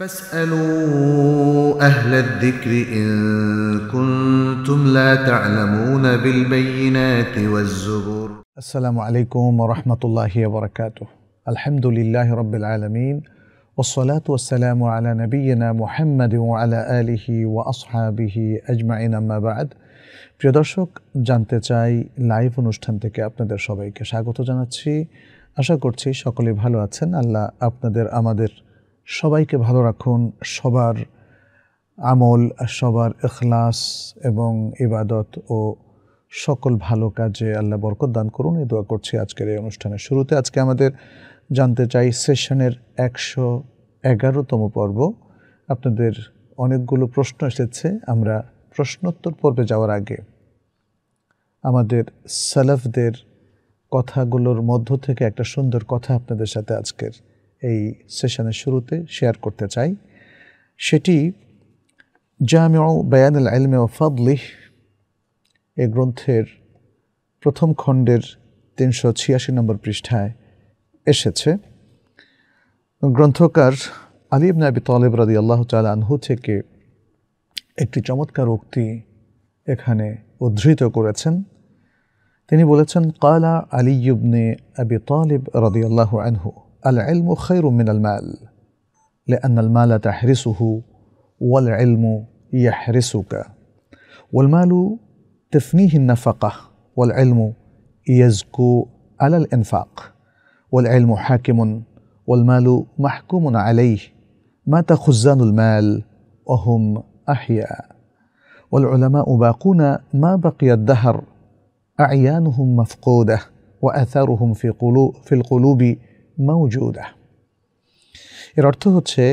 فاسألوا أهل الذكر إن كنتم لا تعلمون بالبينات والزبر السلام عليكم ورحمة الله وبركاته الحمد لله رب العالمين والصلاة والسلام على نبينا محمد وعلى آله وأصحابه أجمعين ما بعد প্রিয় দর্শক জানতে চাই লাইভ অনুষ্ঠান থেকে আপনাদের সবাইকে স্বাগত জানাচ্ছি আশা করছি সকলে ভালো আছেন আল্লাহ আপনাদের আমাদের সবাইকে ভালো রাখুন সবার আমল সবার এখলাস এবং ইবাদত ও সকল ভালো কাজে আল্লাহ বরকত দান করুন এই দোয়া করছি আজকের এই অনুষ্ঠানের শুরুতে আজকে আমাদের জানতে চাই সেশনের একশো এগারোতম পর্ব আপনাদের অনেকগুলো প্রশ্ন এসেছে আমরা প্রশ্নোত্তর পর্বে যাওয়ার আগে আমাদের সালাফদের কথাগুলোর মধ্য থেকে একটা সুন্দর কথা আপনাদের সাথে আজকের এই সেশনের শুরুতে শেয়ার করতে চাই সেটি জামিউ বায়ান আল আলমে ফাদলিহ এ গ্রন্থের প্রথম খণ্ডের তিনশো ছিয়াশি নম্বর পৃষ্ঠায় এসেছে গ্রন্থকার আলী নাবি আবি তলেব রাদি আল্লাহ তাল আনহু থেকে একটি চমৎকার উক্তি এখানে উদ্ধৃত করেছেন তিনি বলেছেন কালা আলী ইবনে আবি তলেব রাদি আল্লাহ আনহু العلم خير من المال لأن المال تحرسه والعلم يحرسك والمال تفنيه النفقة والعلم يزكو على الإنفاق والعلم حاكم والمال محكوم عليه مات خزان المال وهم أحياء والعلماء باقون ما بقي الدهر أعيانهم مفقودة وأثارهم في, قلوب في القلوب মৌজুদা এর অর্থ হচ্ছে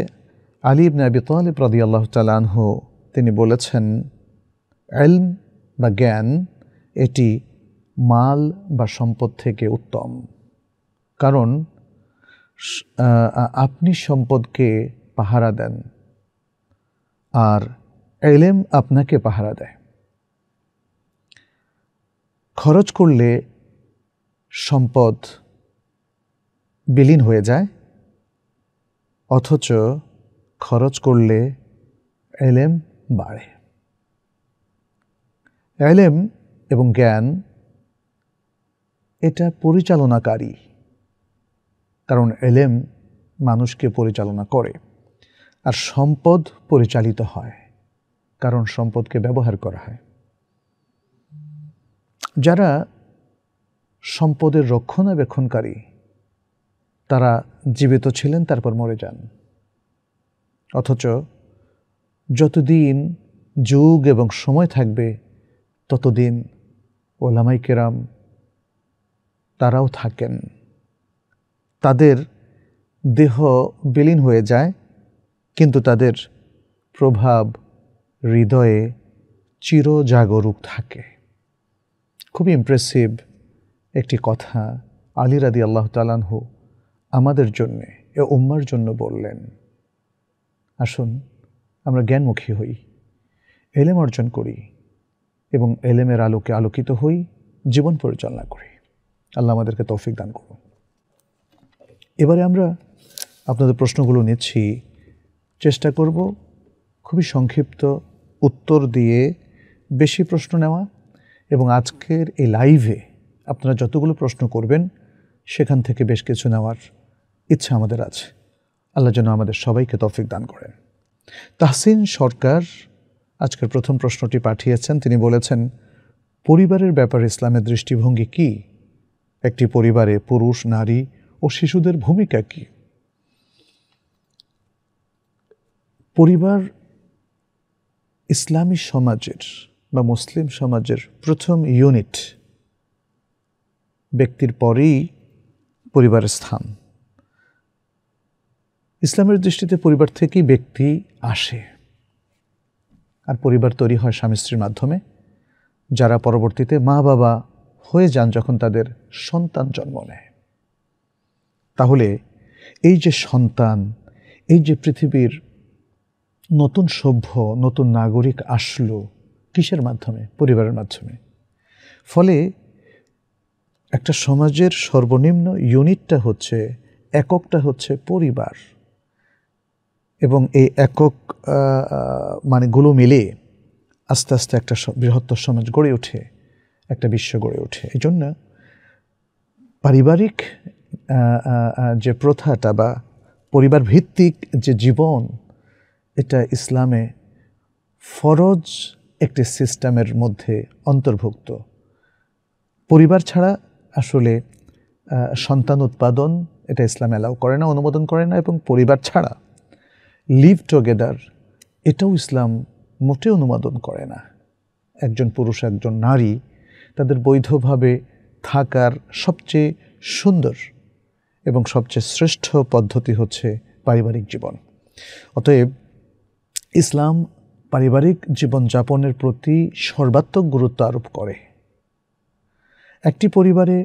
আলী ইবনে আবি তালিব রাদি আল্লাহ তালানহু তিনি বলেছেন এলম বা জ্ঞান এটি মাল বা সম্পদ থেকে উত্তম কারণ আপনি সম্পদকে পাহারা দেন আর এলেম আপনাকে পাহারা দেয় খরচ করলে সম্পদ বিলীন হয়ে যায় অথচ খরচ করলে এলেম বাড়ে এলেম এবং জ্ঞান এটা পরিচালনাকারী কারণ এলেম মানুষকে পরিচালনা করে আর সম্পদ পরিচালিত হয় কারণ সম্পদকে ব্যবহার করা হয় যারা সম্পদের রক্ষণাবেক্ষণকারী তারা জীবিত ছিলেন তারপর মরে যান অথচ যতদিন যুগ এবং সময় থাকবে ততদিন ওলামাই কেরাম তারাও থাকেন তাদের দেহ বিলীন হয়ে যায় কিন্তু তাদের প্রভাব হৃদয়ে চিরজাগরুক থাকে খুবই ইমপ্রেসিভ একটি কথা আলী রাদি আল্লাহ তালানহু আমাদের জন্যে এ উম্মার জন্য বললেন আসুন আমরা জ্ঞানমুখী হই এলেম অর্জন করি এবং এলেমের আলোকে আলোকিত হই জীবন পরিচালনা করি আল্লাহ আমাদেরকে তৌফিক দান করুন এবারে আমরা আপনাদের প্রশ্নগুলো নিচ্ছি চেষ্টা করব খুবই সংক্ষিপ্ত উত্তর দিয়ে বেশি প্রশ্ন নেওয়া এবং আজকের এই লাইভে আপনারা যতগুলো প্রশ্ন করবেন সেখান থেকে বেশ কিছু নেওয়ার ইচ্ছা আমাদের আছে আল্লাহ যেন আমাদের সবাইকে তৌফিক দান করেন তাহসিন সরকার আজকের প্রথম প্রশ্নটি পাঠিয়েছেন তিনি বলেছেন পরিবারের ব্যাপারে ইসলামের দৃষ্টিভঙ্গি কি একটি পরিবারে পুরুষ নারী ও শিশুদের ভূমিকা কি পরিবার ইসলামী সমাজের বা মুসলিম সমাজের প্রথম ইউনিট ব্যক্তির পরেই পরিবারের স্থান ইসলামের দৃষ্টিতে পরিবার থেকেই ব্যক্তি আসে আর পরিবার তৈরি হয় স্বামী স্ত্রীর মাধ্যমে যারা পরবর্তীতে মা বাবা হয়ে যান যখন তাদের সন্তান জন্ম নেয় তাহলে এই যে সন্তান এই যে পৃথিবীর নতুন সভ্য নতুন নাগরিক আসলো কিসের মাধ্যমে পরিবারের মাধ্যমে ফলে একটা সমাজের সর্বনিম্ন ইউনিটটা হচ্ছে এককটা হচ্ছে পরিবার এবং এই একক মানে গুলো মিলে আস্তে আস্তে একটা বৃহত্তর সমাজ গড়ে ওঠে একটা বিশ্ব গড়ে ওঠে এই জন্য পারিবারিক যে প্রথাটা বা পরিবার ভিত্তিক যে জীবন এটা ইসলামে ফরজ একটি সিস্টেমের মধ্যে অন্তর্ভুক্ত পরিবার ছাড়া আসলে সন্তান উৎপাদন এটা ইসলাম অ্যালাউ করে না অনুমোদন করে না এবং পরিবার ছাড়া লিভ টুগেদার এটাও ইসলাম মোটে অনুমোদন করে না একজন পুরুষ একজন নারী তাদের বৈধভাবে থাকার সবচেয়ে সুন্দর এবং সবচেয়ে শ্রেষ্ঠ পদ্ধতি হচ্ছে পারিবারিক জীবন অতএব ইসলাম পারিবারিক জীবনযাপনের প্রতি সর্বাত্মক গুরুত্ব আরোপ করে একটি পরিবারে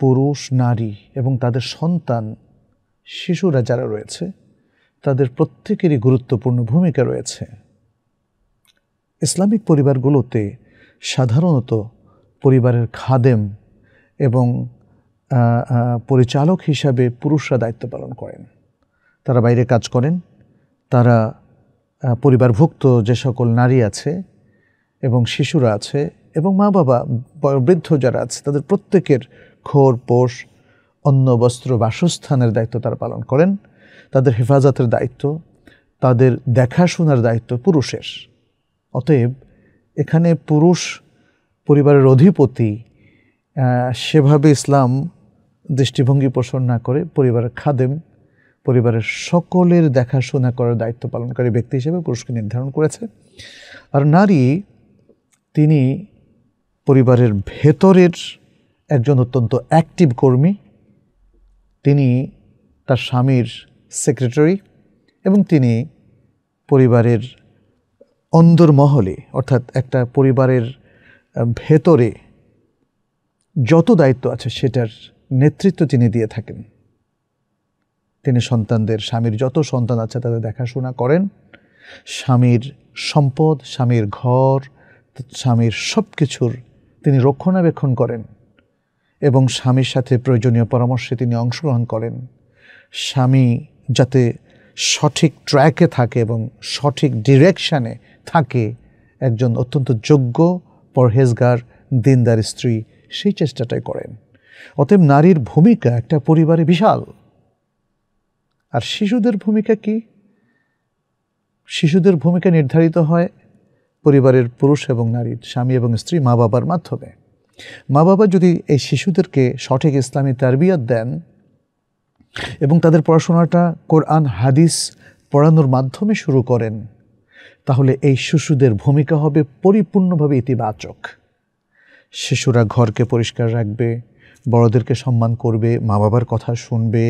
পুরুষ নারী এবং তাদের সন্তান শিশুরা যারা রয়েছে তাদের প্রত্যেকেরই গুরুত্বপূর্ণ ভূমিকা রয়েছে ইসলামিক পরিবারগুলোতে সাধারণত পরিবারের খাদেম এবং পরিচালক হিসাবে পুরুষরা দায়িত্ব পালন করেন তারা বাইরে কাজ করেন তারা পরিবারভুক্ত যে সকল নারী আছে এবং শিশুরা আছে এবং মা বাবা বৃদ্ধ যারা আছে তাদের প্রত্যেকের খোর পোষ অন্ন বস্ত্র বাসস্থানের দায়িত্ব তারা পালন করেন তাদের হেফাজতের দায়িত্ব তাদের দেখাশোনার দায়িত্ব পুরুষের অতএব এখানে পুরুষ পরিবারের অধিপতি সেভাবে ইসলাম দৃষ্টিভঙ্গি পোষণ না করে পরিবারের খাদেম পরিবারের সকলের দেখাশোনা করার দায়িত্ব পালনকারী ব্যক্তি হিসেবে পুরুষকে নির্ধারণ করেছে আর নারী তিনি পরিবারের ভেতরের একজন অত্যন্ত অ্যাক্টিভ কর্মী তিনি তার স্বামীর সেক্রেটারি এবং তিনি পরিবারের অন্দরমহলে অর্থাৎ একটা পরিবারের ভেতরে যত দায়িত্ব আছে সেটার নেতৃত্ব তিনি দিয়ে থাকেন তিনি সন্তানদের স্বামীর যত সন্তান আছে তাদের দেখাশোনা করেন স্বামীর সম্পদ স্বামীর ঘর স্বামীর সব কিছুর তিনি রক্ষণাবেক্ষণ করেন এবং স্বামীর সাথে প্রয়োজনীয় পরামর্শে তিনি অংশগ্রহণ করেন স্বামী যাতে সঠিক ট্র্যাকে থাকে এবং সঠিক ডিরেকশানে থাকে একজন অত্যন্ত যোগ্য পরহেজগার দিনদার স্ত্রী সেই চেষ্টাটাই করেন অতএব নারীর ভূমিকা একটা পরিবারে বিশাল আর শিশুদের ভূমিকা কি শিশুদের ভূমিকা নির্ধারিত হয় পরিবারের পুরুষ এবং নারীর স্বামী এবং স্ত্রী মা বাবার মাধ্যমে মা বাবা যদি এই শিশুদেরকে সঠিক ইসলামী তারবিয়াত দেন এবং তাদের পড়াশোনাটা কোরআন হাদিস পড়ানোর মাধ্যমে শুরু করেন তাহলে এই শিশুদের ভূমিকা হবে পরিপূর্ণভাবে ইতিবাচক শিশুরা ঘরকে পরিষ্কার রাখবে বড়দেরকে সম্মান করবে মা বাবার কথা শুনবে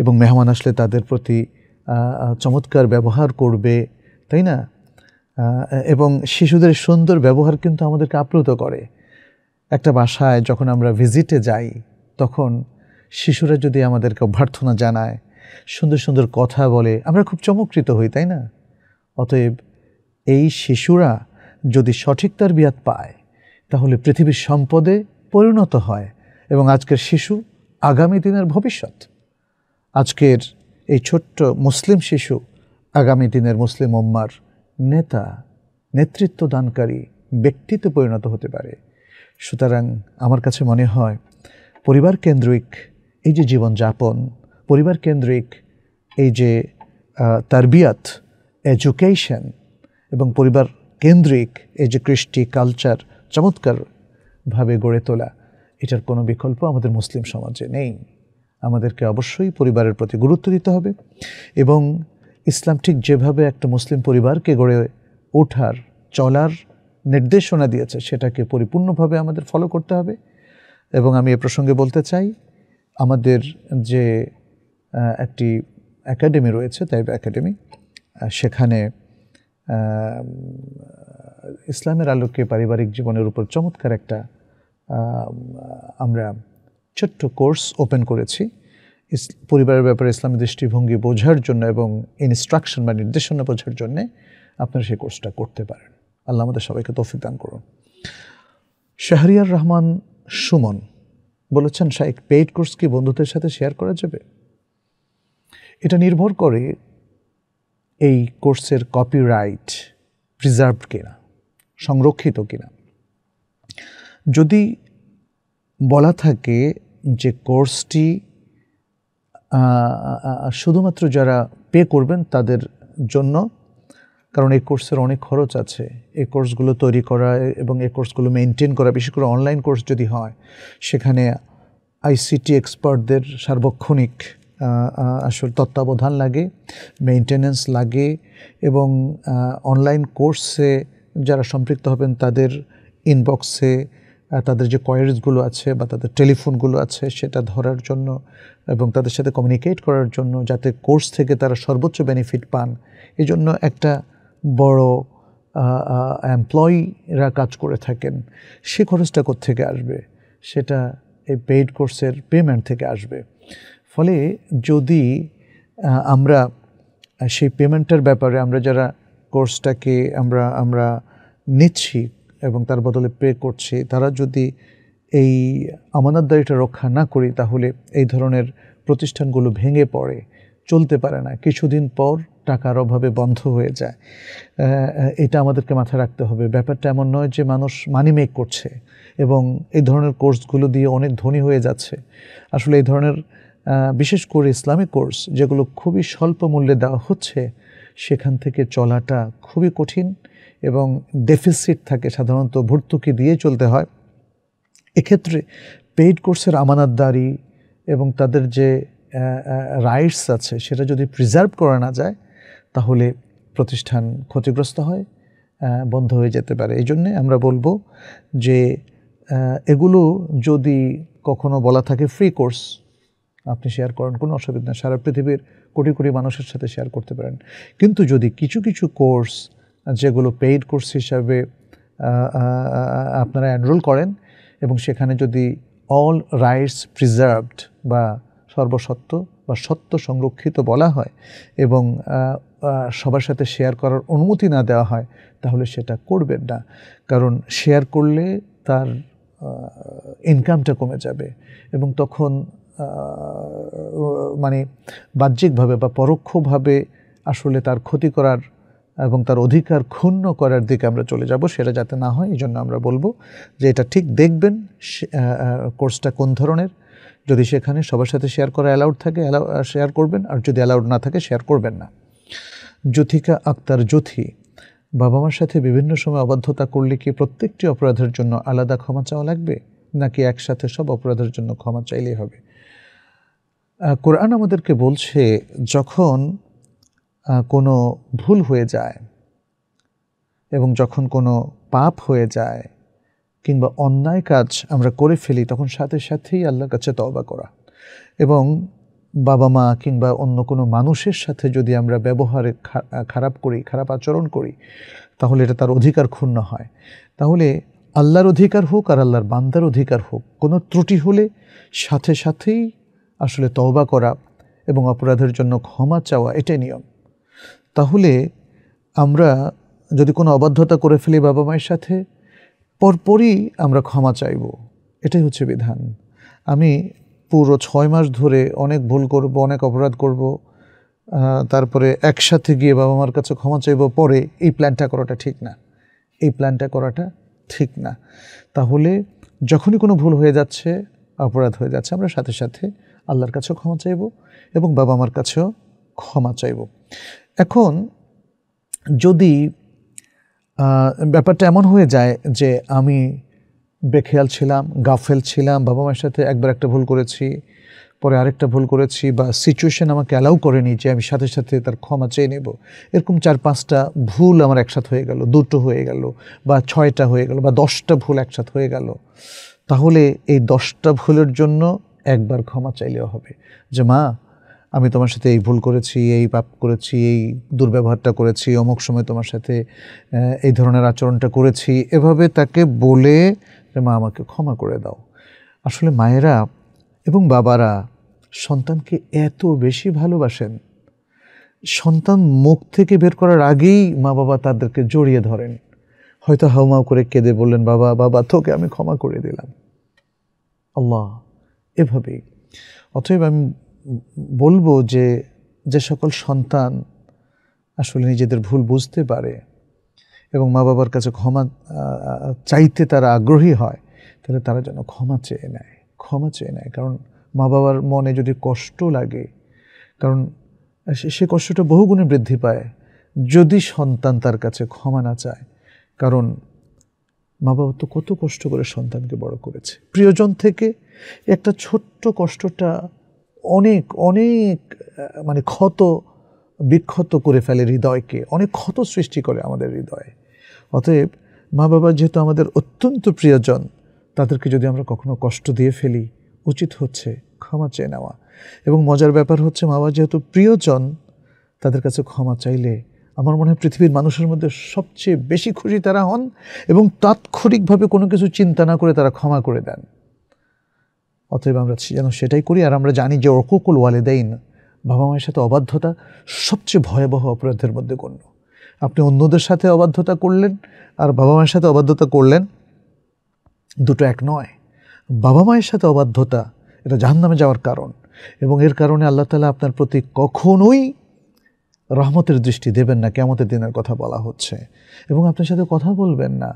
এবং মেহমান আসলে তাদের প্রতি চমৎকার ব্যবহার করবে তাই না এবং শিশুদের সুন্দর ব্যবহার কিন্তু আমাদেরকে আপ্লুত করে একটা বাসায় যখন আমরা ভিজিটে যাই তখন শিশুরা যদি আমাদেরকে অভ্যর্থনা জানায় সুন্দর সুন্দর কথা বলে আমরা খুব চমকৃত হই তাই না অতএব এই শিশুরা যদি সঠিক তার বিয়াত পায় তাহলে পৃথিবীর সম্পদে পরিণত হয় এবং আজকের শিশু আগামী দিনের ভবিষ্যৎ আজকের এই ছোট্ট মুসলিম শিশু আগামী দিনের মুসলিম ওম্মার নেতা নেতৃত্ব দানকারী ব্যক্তিতে পরিণত হতে পারে সুতরাং আমার কাছে মনে হয় পরিবার কেন্দ্রিক এই যে জীবনযাপন পরিবার কেন্দ্রিক এই যে তারবিয়াত এডুকেশন এবং পরিবার কেন্দ্রিক এই যে কৃষ্টি কালচার চমৎকারভাবে গড়ে তোলা এটার কোনো বিকল্প আমাদের মুসলিম সমাজে নেই আমাদেরকে অবশ্যই পরিবারের প্রতি গুরুত্ব দিতে হবে এবং ইসলাম ঠিক যেভাবে একটা মুসলিম পরিবারকে গড়ে ওঠার চলার নির্দেশনা দিয়েছে সেটাকে পরিপূর্ণভাবে আমাদের ফলো করতে হবে এবং আমি এ প্রসঙ্গে বলতে চাই আমাদের যে একটি একাডেমি রয়েছে তাইব একাডেমি সেখানে ইসলামের আলোকে পারিবারিক জীবনের উপর চমৎকার একটা আমরা ছোট্ট কোর্স ওপেন করেছি পরিবারের ব্যাপারে ইসলামী দৃষ্টিভঙ্গি বোঝার জন্য এবং ইনস্ট্রাকশন বা নির্দেশনা বোঝার জন্যে আপনারা সেই কোর্সটা করতে পারেন আল্লাহ আমাদের সবাইকে তৌফিক দান করুন শাহরিয়ার রহমান সুমন বলেছেন শাইক পেইড কোর্স কি বন্ধুদের সাথে শেয়ার করা যাবে এটা নির্ভর করে এই কোর্সের কপিরাইট প্রিজার্ভ কিনা সংরক্ষিত কিনা যদি বলা থাকে যে কোর্সটি শুধুমাত্র যারা পে করবেন তাদের জন্য কারণ এই কোর্সের অনেক খরচ আছে এই কোর্সগুলো তৈরি করা এবং এই কোর্সগুলো মেনটেন করা বিশেষ করে অনলাইন কোর্স যদি হয় সেখানে আইসিটি এক্সপার্টদের সার্বক্ষণিক আসল তত্ত্বাবধান লাগে মেনটেন্যান্স লাগে এবং অনলাইন কোর্সে যারা সম্পৃক্ত হবেন তাদের ইনবক্সে তাদের যে কোয়ারিজগুলো আছে বা তাদের টেলিফোনগুলো আছে সেটা ধরার জন্য এবং তাদের সাথে কমিউনিকেট করার জন্য যাতে কোর্স থেকে তারা সর্বোচ্চ বেনিফিট পান জন্য একটা বড় এমপ্লয়িরা কাজ করে থাকেন সে খরচটা থেকে আসবে সেটা এই পেইড কোর্সের পেমেন্ট থেকে আসবে ফলে যদি আমরা সেই পেমেন্টের ব্যাপারে আমরা যারা কোর্সটাকে আমরা আমরা নিচ্ছি এবং তার বদলে পে করছি তারা যদি এই আমানতদারিটা রক্ষা না করি তাহলে এই ধরনের প্রতিষ্ঠানগুলো ভেঙে পড়ে চলতে পারে না কিছুদিন পর টাকার অভাবে বন্ধ হয়ে যায় এটা আমাদেরকে মাথায় রাখতে হবে ব্যাপারটা এমন নয় যে মানুষ মানি মেক করছে এবং এই ধরনের কোর্সগুলো দিয়ে অনেক ধনী হয়ে যাচ্ছে আসলে এই ধরনের বিশেষ করে ইসলামিক কোর্স যেগুলো খুবই স্বল্প মূল্যে দেওয়া হচ্ছে সেখান থেকে চলাটা খুবই কঠিন এবং ডেফিসিট থাকে সাধারণত ভর্তুকি দিয়ে চলতে হয় এক্ষেত্রে পেইড কোর্সের আমানতদারি এবং তাদের যে রাইটস আছে সেটা যদি প্রিজার্ভ করা না যায় তাহলে প্রতিষ্ঠান ক্ষতিগ্রস্ত হয় বন্ধ হয়ে যেতে পারে এই জন্যে আমরা বলবো যে এগুলো যদি কখনো বলা থাকে ফ্রি কোর্স আপনি শেয়ার করেন কোনো অসুবিধা না সারা পৃথিবীর কোটি কোটি মানুষের সাথে শেয়ার করতে পারেন কিন্তু যদি কিছু কিছু কোর্স যেগুলো পেইড কোর্স হিসাবে আপনারা এনরোল করেন এবং সেখানে যদি অল রাইটস প্রিজার্ভড বা সর্বসত্ত্ব বা সত্য সংরক্ষিত বলা হয় এবং সবার সাথে শেয়ার করার অনুমতি না দেওয়া হয় তাহলে সেটা করবেন না কারণ শেয়ার করলে তার ইনকামটা কমে যাবে এবং তখন মানে বাহ্যিকভাবে বা পরোক্ষভাবে আসলে তার ক্ষতি করার এবং তার অধিকার ক্ষুণ্ণ করার দিকে আমরা চলে যাব সেটা যাতে না হয় এই জন্য আমরা বলবো যে এটা ঠিক দেখবেন কোর্সটা কোন ধরনের যদি সেখানে সবার সাথে শেয়ার করা অ্যালাউড থাকে অ্যালাউ শেয়ার করবেন আর যদি অ্যালাউড না থাকে শেয়ার করবেন না জ্যোথিকা আক্তার জ্যোথি বাবা মার সাথে বিভিন্ন সময় অবাধ্যতা করলে কি প্রত্যেকটি অপরাধের জন্য আলাদা ক্ষমা চাওয়া লাগবে নাকি একসাথে সব অপরাধের জন্য ক্ষমা চাইলেই হবে কোরআন আমাদেরকে বলছে যখন কোনো ভুল হয়ে যায় এবং যখন কোনো পাপ হয়ে যায় কিংবা অন্যায় কাজ আমরা করে ফেলি তখন সাথে সাথেই আল্লাহর কাছে তওবা করা এবং বাবা মা কিংবা অন্য কোনো মানুষের সাথে যদি আমরা ব্যবহারে খারাপ করি খারাপ আচরণ করি তাহলে এটা তার অধিকার ক্ষুণ্ণ হয় তাহলে আল্লাহর অধিকার হোক আর আল্লাহর বান্দার অধিকার হোক কোনো ত্রুটি হলে সাথে সাথেই আসলে তওবা করা এবং অপরাধের জন্য ক্ষমা চাওয়া এটাই নিয়ম তাহলে আমরা যদি কোনো অবাধ্যতা করে ফেলি বাবা মায়ের সাথে পরপরই আমরা ক্ষমা চাইব এটাই হচ্ছে বিধান আমি পুরো ছয় মাস ধরে অনেক ভুল করব অনেক অপরাধ করব তারপরে একসাথে গিয়ে বাবা মার কাছে ক্ষমা চাইব পরে এই প্ল্যানটা করাটা ঠিক না এই প্ল্যানটা করাটা ঠিক না তাহলে যখনই কোনো ভুল হয়ে যাচ্ছে অপরাধ হয়ে যাচ্ছে আমরা সাথে সাথে আল্লাহর কাছেও ক্ষমা চাইব এবং বাবা মার কাছেও ক্ষমা চাইব এখন যদি ব্যাপারটা এমন হয়ে যায় যে আমি বেখেয়াল ছিলাম গাফেল ছিলাম বাবা মায়ের সাথে একবার একটা ভুল করেছি পরে আরেকটা ভুল করেছি বা সিচুয়েশন আমাকে অ্যালাউ করেনি যে আমি সাথে সাথে তার ক্ষমা চেয়ে নেব এরকম চার পাঁচটা ভুল আমার একসাথে হয়ে গেল দুটো হয়ে গেল বা ছয়টা হয়ে গেল বা দশটা ভুল একসাথে হয়ে গেল তাহলে এই দশটা ভুলের জন্য একবার ক্ষমা চাইলেও হবে যে মা আমি তোমার সাথে এই ভুল করেছি এই পাপ করেছি এই দুর্ব্যবহারটা করেছি অমুক সময় তোমার সাথে এই ধরনের আচরণটা করেছি এভাবে তাকে বলে যে মা আমাকে ক্ষমা করে দাও আসলে মায়েরা এবং বাবারা সন্তানকে এত বেশি ভালোবাসেন সন্তান মুখ থেকে বের করার আগেই মা বাবা তাদেরকে জড়িয়ে ধরেন হয়তো হাউমাউ করে কেঁদে বললেন বাবা বাবা তোকে আমি ক্ষমা করে দিলাম আল্লাহ এভাবেই অতএব আমি বলবো যে যে সকল সন্তান আসলে নিজেদের ভুল বুঝতে পারে এবং মা বাবার কাছে ক্ষমা চাইতে তারা আগ্রহী হয় তাহলে তারা যেন ক্ষমা চেয়ে নেয় ক্ষমা চেয়ে নেয় কারণ মা বাবার মনে যদি কষ্ট লাগে কারণ সে কষ্টটা বহুগুণে বৃদ্ধি পায় যদি সন্তান তার কাছে ক্ষমা না চায় কারণ মা বাবা তো কত কষ্ট করে সন্তানকে বড় করেছে প্রিয়জন থেকে একটা ছোট্ট কষ্টটা অনেক অনেক মানে ক্ষত বিক্ষত করে ফেলে হৃদয়কে অনেক ক্ষত সৃষ্টি করে আমাদের হৃদয়ে অতএব মা বাবা যেহেতু আমাদের অত্যন্ত প্রিয়জন তাদেরকে যদি আমরা কখনো কষ্ট দিয়ে ফেলি উচিত হচ্ছে ক্ষমা চেয়ে নেওয়া এবং মজার ব্যাপার হচ্ছে মা বাবা যেহেতু প্রিয়জন তাদের কাছে ক্ষমা চাইলে আমার মনে হয় পৃথিবীর মানুষের মধ্যে সবচেয়ে বেশি খুশি তারা হন এবং তাৎক্ষণিকভাবে কোনো কিছু চিন্তা না করে তারা ক্ষমা করে দেন অতএব আমরা যেন সেটাই করি আর আমরা জানি যে অকুকুল দেইন বাবা মায়ের সাথে অবাধ্যতা সবচেয়ে ভয়াবহ অপরাধের মধ্যে গণ্য আপনি অন্যদের সাথে অবাধ্যতা করলেন আর বাবা মায়ের সাথে অবাধ্যতা করলেন দুটো এক নয় বাবা মায়ের সাথে অবাধ্যতা এটা জাহান্নামে যাওয়ার কারণ এবং এর কারণে আল্লাহ তালা আপনার প্রতি কখনোই রহমতের দৃষ্টি দেবেন না কেমতের দিনের কথা বলা হচ্ছে এবং আপনার সাথে কথা বলবেন না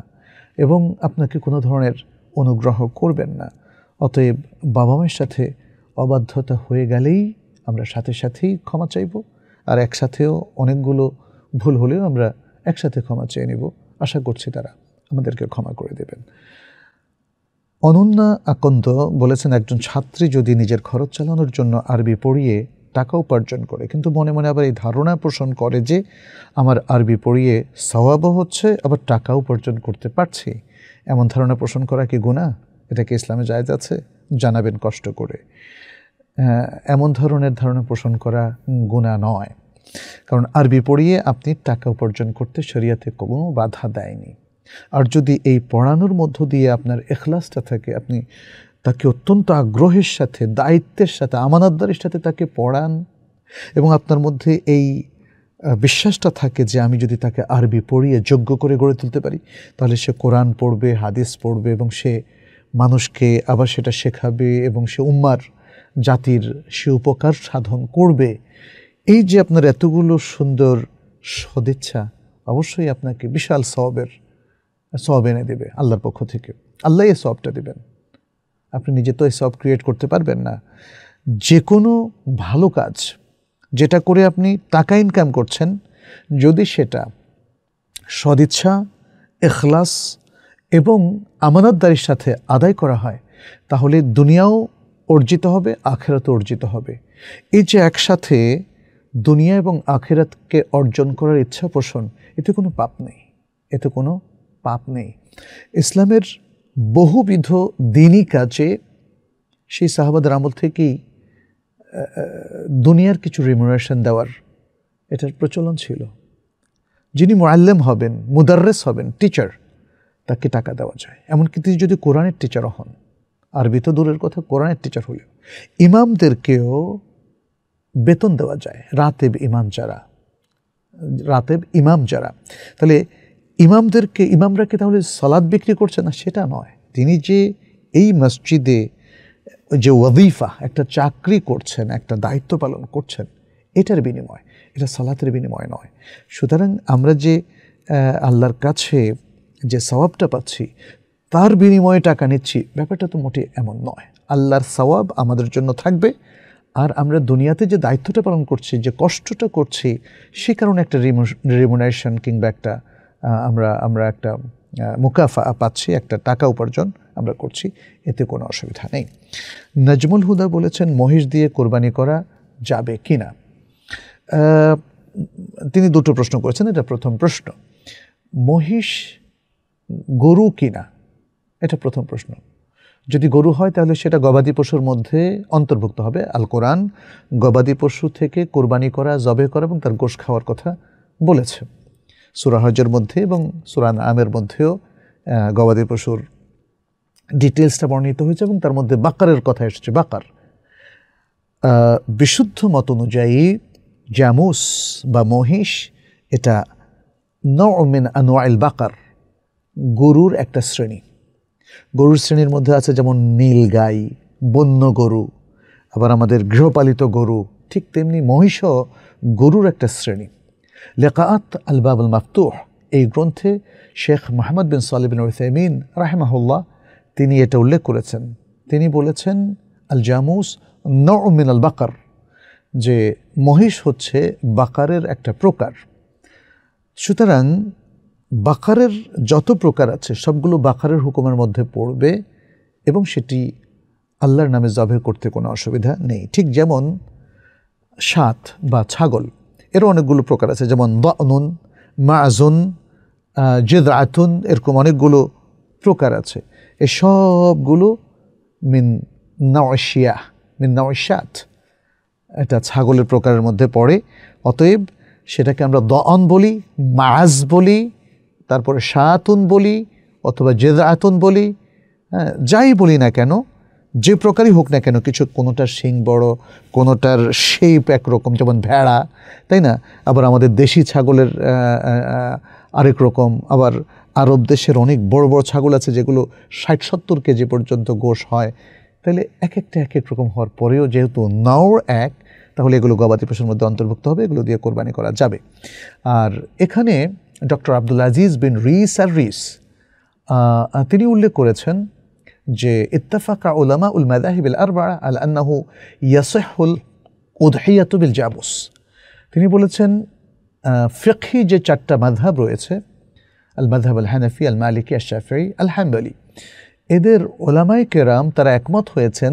এবং আপনাকে কোনো ধরনের অনুগ্রহ করবেন না অতএব বাবা মায়ের সাথে অবাধ্যতা হয়ে গেলেই আমরা সাথে সাথেই ক্ষমা চাইব আর একসাথেও অনেকগুলো ভুল হলেও আমরা একসাথে ক্ষমা চেয়ে নেব আশা করছি তারা আমাদেরকে ক্ষমা করে দেবেন অনন্যা আকন্দ বলেছেন একজন ছাত্রী যদি নিজের খরচ চালানোর জন্য আরবি পড়িয়ে টাকা উপার্জন করে কিন্তু মনে মনে আবার এই ধারণা পোষণ করে যে আমার আরবি পড়িয়ে সওয়াবও হচ্ছে আবার টাকা উপার্জন করতে পারছি এমন ধারণা পোষণ করা কি গুণা এটাকে ইসলামে জায়জ আছে জানাবেন কষ্ট করে হ্যাঁ, এমন ধরনের ধারণা পোষণ করা গুণা নয় কারণ আরবি পড়িয়ে আপনি টাকা উপার্জন করতে শরিয়াতে কোনো বাধা দেয়নি আর যদি এই পড়ানোর মধ্য দিয়ে আপনার এখলাসটা থাকে আপনি তাকে অত্যন্ত আগ্রহের সাথে দায়িত্বের সাথে আমানাদ্দারের সাথে তাকে পড়ান এবং আপনার মধ্যে এই বিশ্বাসটা থাকে যে আমি যদি তাকে আরবি পড়িয়ে যোগ্য করে গড়ে তুলতে পারি তাহলে সে কোরআন পড়বে হাদিস পড়বে এবং সে মানুষকে আবার সেটা শেখাবে এবং সে উম্মার জাতির সে উপকার সাধন করবে এই যে আপনার এতগুলো সুন্দর সদিচ্ছা অবশ্যই আপনাকে বিশাল সবের সব এনে দেবে আল্লাহর পক্ষ থেকে আল্লাহ এই সবটা দেবেন আপনি নিজে তো এই সব ক্রিয়েট করতে পারবেন না যে কোনো ভালো কাজ যেটা করে আপনি টাকা ইনকাম করছেন যদি সেটা সদিচ্ছা এখলাস এবং আমানতদারির সাথে আদায় করা হয় তাহলে দুনিয়াও অর্জিত হবে আখেরাতও অর্জিত হবে এই যে একসাথে দুনিয়া এবং আখেরাতকে অর্জন করার ইচ্ছা পোষণ এতে কোনো পাপ নেই এতে কোনো পাপ নেই ইসলামের বহুবিধ দিনই কাজে সেই সাহাবাদের আমল থেকেই দুনিয়ার কিছু রেমুনারেশন দেওয়ার এটার প্রচলন ছিল যিনি মোয়াল্লেম হবেন মুদার্রেস হবেন টিচার তাকে টাকা দেওয়া যায় এমনকি তিনি যদি কোরআনের টিচারও হন আরবি তো দূরের কথা কোরআনের টিচার হলেও ইমামদেরকেও বেতন দেওয়া যায় রাতেব ইমাম যারা রাতেব ইমাম যারা তাহলে ইমামদেরকে ইমামরা কি তাহলে সালাদ বিক্রি করছে না সেটা নয় তিনি যে এই মসজিদে যে ওয়াদিফা একটা চাকরি করছেন একটা দায়িত্ব পালন করছেন এটার বিনিময় এটা সালাতের বিনিময় নয় সুতরাং আমরা যে আল্লাহর কাছে যে সবাবটা পাচ্ছি তার বিনিময়ে টাকা নিচ্ছি ব্যাপারটা তো মোটে এমন নয় আল্লাহর সওয়াব আমাদের জন্য থাকবে আর আমরা দুনিয়াতে যে দায়িত্বটা পালন করছি যে কষ্টটা করছি সে কারণে একটা রিমুনারেশন কিংবা একটা আমরা আমরা একটা মুকাফা পাচ্ছি একটা টাকা উপার্জন আমরা করছি এতে কোনো অসুবিধা নেই নাজমুল হুদা বলেছেন মহিষ দিয়ে কোরবানি করা যাবে কি না তিনি দুটো প্রশ্ন করেছেন এটা প্রথম প্রশ্ন মহিষ গরু কিনা এটা প্রথম প্রশ্ন যদি গরু হয় তাহলে সেটা গবাদি পশুর মধ্যে অন্তর্ভুক্ত হবে আল কোরআন গবাদি পশু থেকে কোরবানি করা জবে করা এবং তার গোশ খাওয়ার কথা বলেছে সুরাহজের মধ্যে এবং সুরান আমের মধ্যেও গবাদি পশুর ডিটেলসটা বর্ণিত হয়েছে এবং তার মধ্যে বাকারের কথা এসেছে বাকার বিশুদ্ধ মত অনুযায়ী জামুস বা মহিষ এটা নওমেন আনোয়াইল বাকার গরুর একটা শ্রেণী গরুর শ্রেণীর মধ্যে আছে যেমন নীল গাই বন্য গরু আবার আমাদের গৃহপালিত গরু ঠিক তেমনি মহিষ গরুর একটা শ্রেণী লেকাত আলবাবুল মাফতুহ এই গ্রন্থে শেখ মোহাম্মদ বিন সালিবিন ওসাইমিন রাহেমাহুল্লাহ তিনি এটা উল্লেখ করেছেন তিনি বলেছেন আল জামুস নিন আল বাকার যে মহিষ হচ্ছে বাকারের একটা প্রকার সুতরাং বাকারের যত প্রকার আছে সবগুলো বাকারের হুকুমের মধ্যে পড়বে এবং সেটি আল্লাহর নামে জবের করতে কোনো অসুবিধা নেই ঠিক যেমন সাত বা ছাগল এরও অনেকগুলো প্রকার আছে যেমন দনুন মাজুন জেদাতুন এরকম অনেকগুলো প্রকার আছে এ সবগুলো মিন নাওয়াশিয়া মিন নাওয়াশাত এটা ছাগলের প্রকারের মধ্যে পড়ে অতএব সেটাকে আমরা দন বলি মাজ বলি তারপরে শাহাতুন বলি অথবা জেদাতুন বলি হ্যাঁ, যাই বলি না কেন যে প্রকারই হোক না কেন কিছু কোনোটার শিং বড় কোনোটার শেপ একরকম যেমন ভেড়া তাই না আবার আমাদের দেশি ছাগলের আরেক রকম আবার আরব দেশের অনেক বড় বড় ছাগল আছে যেগুলো ষাট সত্তর কেজি পর্যন্ত গোশ হয় তাহলে এক একটা এক এক রকম হওয়ার পরেও যেহেতু নাওর এক তাহলে এগুলো গবাদি পশুর মধ্যে অন্তর্ভুক্ত হবে এগুলো দিয়ে কোরবানি করা যাবে আর এখানে ডক্টর আব্দুল আজিজ বিন রিস আর রিস তিনি উল্লেখ করেছেন যে ইত্তাফাকা উলামা উল মাদাহিবিল আরবা আল আন্নাহু ইয়াসেহুল উদহিয়াতুবিল জাবুস তিনি বলেছেন ফেকি যে চারটা মাধাব রয়েছে আল মাধাব আল হানাফি আল মালিকি আল শাফি আল হ্যাম্বলি এদের ওলামাই কেরাম তারা একমত হয়েছেন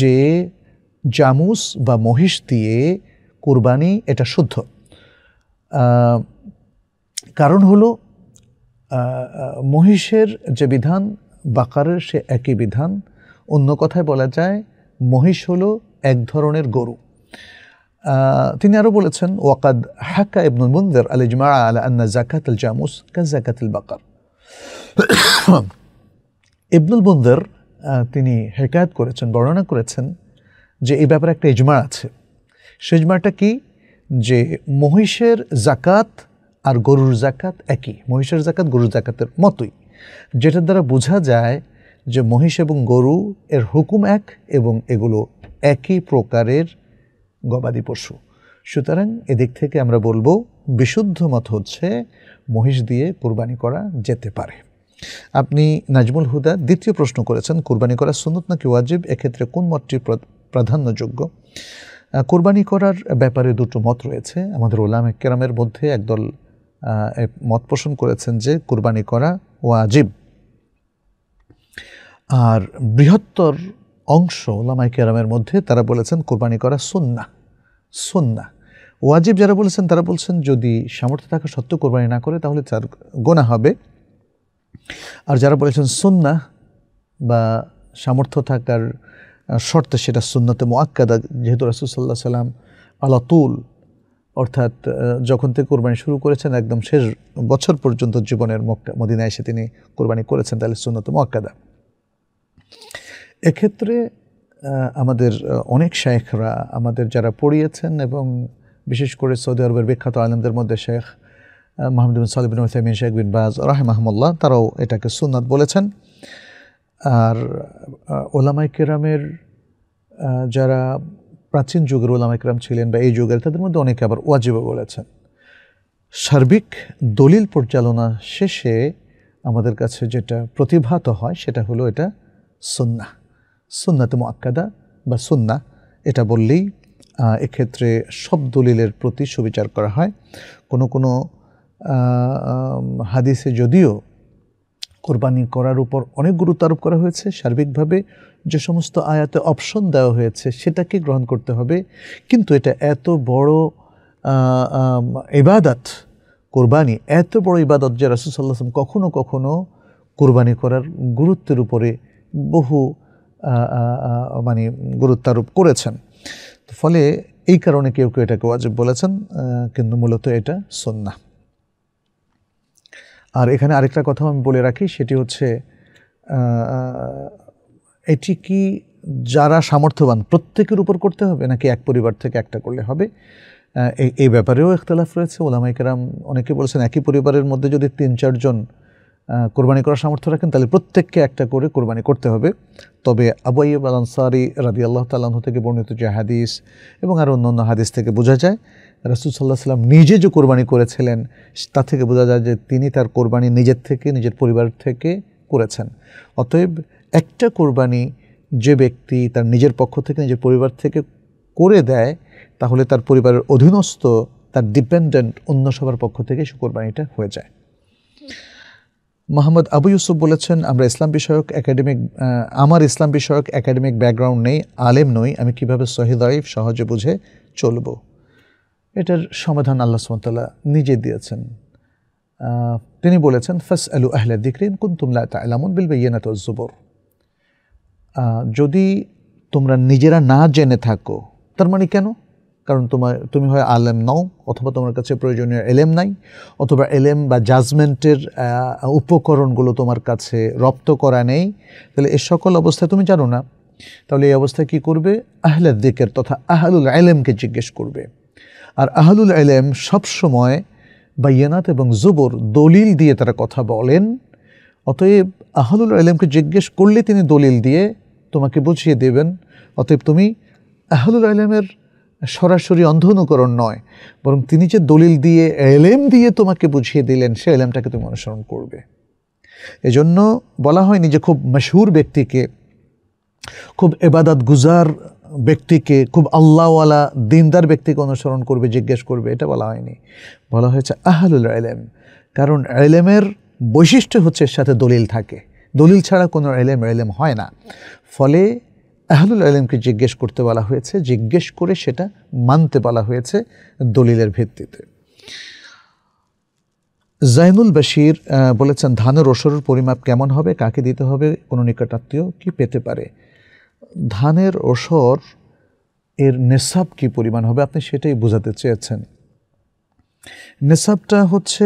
যে জামুস বা মহিষ দিয়ে কুরবানি এটা শুদ্ধ কারণ হলো মহিষের যে বিধান বাকারের সে একই বিধান অন্য কথায় বলা যায় মহিষ হলো এক ধরনের গরু তিনি আরও বলেছেন ওয়াকাদ হাক্কা ইবনুল মুন্দের আল ইজমা আলা আন্না জাকাত আল জামুস কা জাকাত বাকার ইবনুল মুন্দের তিনি হেকায়ত করেছেন বর্ণনা করেছেন যে এই ব্যাপারে একটা ইজমা আছে সে ইজমাটা কি যে মহিষের জাকাত আর গরুর জাকাত একই মহিষের জাকাত গরুর জাকাতের মতোই যেটার দ্বারা বোঝা যায় যে মহিষ এবং গরু এর হুকুম এক এবং এগুলো একই প্রকারের গবাদি পশু সুতরাং এদিক থেকে আমরা বলবো বিশুদ্ধ মত হচ্ছে মহিষ দিয়ে কোরবানি করা যেতে পারে আপনি নাজমুল হুদা দ্বিতীয় প্রশ্ন করেছেন কোরবানি করা সুন্নত নাকি ওয়াজিব এক্ষেত্রে কোন মতটি প্রাধান্যযোগ্য কোরবানি করার ব্যাপারে দুটো মত রয়েছে আমাদের ওলাম কেরামের মধ্যে একদল মত পোষণ করেছেন যে কুরবানি করা ওয়াজিব আর বৃহত্তর অংশ লামাই কেরামের মধ্যে তারা বলেছেন কোরবানি করা সন্না সন্না ওয়াজিব যারা বলেছেন তারা বলছেন যদি সামর্থ্য থাকা সত্ত্বেও কোরবানি না করে তাহলে তার গোনা হবে আর যারা বলেছেন সন্না বা সামর্থ্য থাকার শর্তে সেটা সুন্নতে মোয়াক্কাদা যেহেতু রাসুলসাল্লাহ সাল্লাম আলাতুল অর্থাৎ যখন থেকে কোরবানি শুরু করেছেন একদম শেষ বছর পর্যন্ত জীবনের মক্কা মদিনায় এসে তিনি কোরবানি করেছেন তাহলে সুন্নত মক্কাদা এক্ষেত্রে আমাদের অনেক শেখরা আমাদের যারা পড়িয়েছেন এবং বিশেষ করে সৌদি আরবের বিখ্যাত আলমদের মধ্যে শেখ মাহমুদ বিন সালিবিন ওসাইমিন শেখ বিন বাজ রাহেমাহমুল্লাহ তারাও এটাকে সুন্নাত বলেছেন আর ওলামাই কেরামের যারা প্রাচীন যুগের ওলামাইকরাম ছিলেন বা এই যুগের তাদের মধ্যে অনেকে আবার ওয়াজিবা বলেছেন সার্বিক দলিল পরিচালনা শেষে আমাদের কাছে যেটা প্রতিভাত হয় সেটা হলো এটা সুন্না সুন্নাতে মোয়াক্কাদা বা সুন্না এটা বললেই এক্ষেত্রে সব দলিলের প্রতি সুবিচার করা হয় কোনো কোনো হাদিসে যদিও কোরবানি করার উপর অনেক গুরুত্ব আরোপ করা হয়েছে সার্বিকভাবে যে সমস্ত আয়াতে অপশন দেওয়া হয়েছে সেটাকে গ্রহণ করতে হবে কিন্তু এটা এত বড় ইবাদত কোরবানি এত বড় ইবাদত যে রাসুল কখনও কখনও কোরবানি করার গুরুত্বের উপরে বহু মানে গুরুত্ব আরোপ করেছেন ফলে এই কারণে কেউ কেউ এটাকে ওয়াজিব বলেছেন কিন্তু মূলত এটা সন্না আর এখানে আরেকটা কথা আমি বলে রাখি সেটি হচ্ছে এটি কি যারা সামর্থ্যবান প্রত্যেকের উপর করতে হবে নাকি এক পরিবার থেকে একটা করলে হবে এই ব্যাপারেও একতলাফ রয়েছে ওলামাইকেরাম অনেকে বলেছেন একই পরিবারের মধ্যে যদি তিন চারজন কোরবানি করার সামর্থ্য রাখেন তাহলে প্রত্যেককে একটা করে কোরবানি করতে হবে তবে আবুয়াইব আল আনসারি রাদি আল্লাহ তাল্লাহ থেকে বর্ণিত যে হাদিস এবং আরও অন্য হাদিস থেকে বোঝা যায় রাসুল সাল্লাহ সাল্লাম নিজে যে কোরবানি করেছিলেন তা থেকে বোঝা যায় যে তিনি তার কোরবানি নিজের থেকে নিজের পরিবার থেকে করেছেন অতএব একটা কোরবানি যে ব্যক্তি তার নিজের পক্ষ থেকে নিজের পরিবার থেকে করে দেয় তাহলে তার পরিবারের অধীনস্থ তার ডিপেন্ডেন্ট অন্য সবার পক্ষ থেকে সে কোরবানিটা হয়ে যায় মোহাম্মদ আবু ইউসুফ বলেছেন আমরা ইসলাম বিষয়ক একাডেমিক আমার ইসলাম বিষয়ক একাডেমিক ব্যাকগ্রাউন্ড নেই আলেম নই আমি কিভাবে সহিদাইফ সহজে বুঝে চলবো এটার সমাধান আল্লাহ সুমতাল্লাহ নিজে দিয়েছেন তিনি বলেছেন ফাস আলু আহলা দিকরিন কুন্তুমলা বিলবে ইয়ে না জুবর যদি তোমরা নিজেরা না জেনে থাকো তার মানে কেন কারণ তোমার তুমি হয় আলেম নও অথবা তোমার কাছে প্রয়োজনীয় এলেম নাই অথবা এলেম বা জাজমেন্টের উপকরণগুলো তোমার কাছে রপ্ত করা নেই তাহলে এ সকল অবস্থা তুমি জানো না তাহলে এই অবস্থা কি করবে আহলের দিকের তথা আহলুল এলেমকে জিজ্ঞেস করবে আর আহলুল আলেম সবসময় বাইয়ানাত এবং জুবর দলিল দিয়ে তারা কথা বলেন অতএব আহলুল আলেমকে জিজ্ঞেস করলে তিনি দলিল দিয়ে তোমাকে বুঝিয়ে দেবেন অতএব তুমি আহলুল আলেমের সরাসরি অন্ধ অনুকরণ নয় বরং তিনি যে দলিল দিয়ে এলেম দিয়ে তোমাকে বুঝিয়ে দিলেন সে এলেমটাকে তুমি অনুসরণ করবে এজন্য বলা হয়নি যে খুব মশহুর ব্যক্তিকে খুব এবাদাত গুজার ব্যক্তিকে খুব আল্লাহওয়ালা দিনদার ব্যক্তিকে অনুসরণ করবে জিজ্ঞেস করবে এটা বলা হয়নি বলা হয়েছে আহলুল এলেম কারণ এলেমের বৈশিষ্ট্য হচ্ছে এর সাথে দলিল থাকে দলিল ছাড়া কোনো এলেম এলেম হয় না ফলে আহলুল আলমকে জিজ্ঞেস করতে বলা হয়েছে জিজ্ঞেস করে সেটা মানতে বলা হয়েছে দলিলের ভিত্তিতে জাইনুল বাশির বলেছেন ধানের ওসরের পরিমাপ কেমন হবে কাকে দিতে হবে কোনো নিকটাত্মীয় কি পেতে পারে ধানের ওসর এর নেশাব কি পরিমাণ হবে আপনি সেটাই বোঝাতে চেয়েছেন নেশাবটা হচ্ছে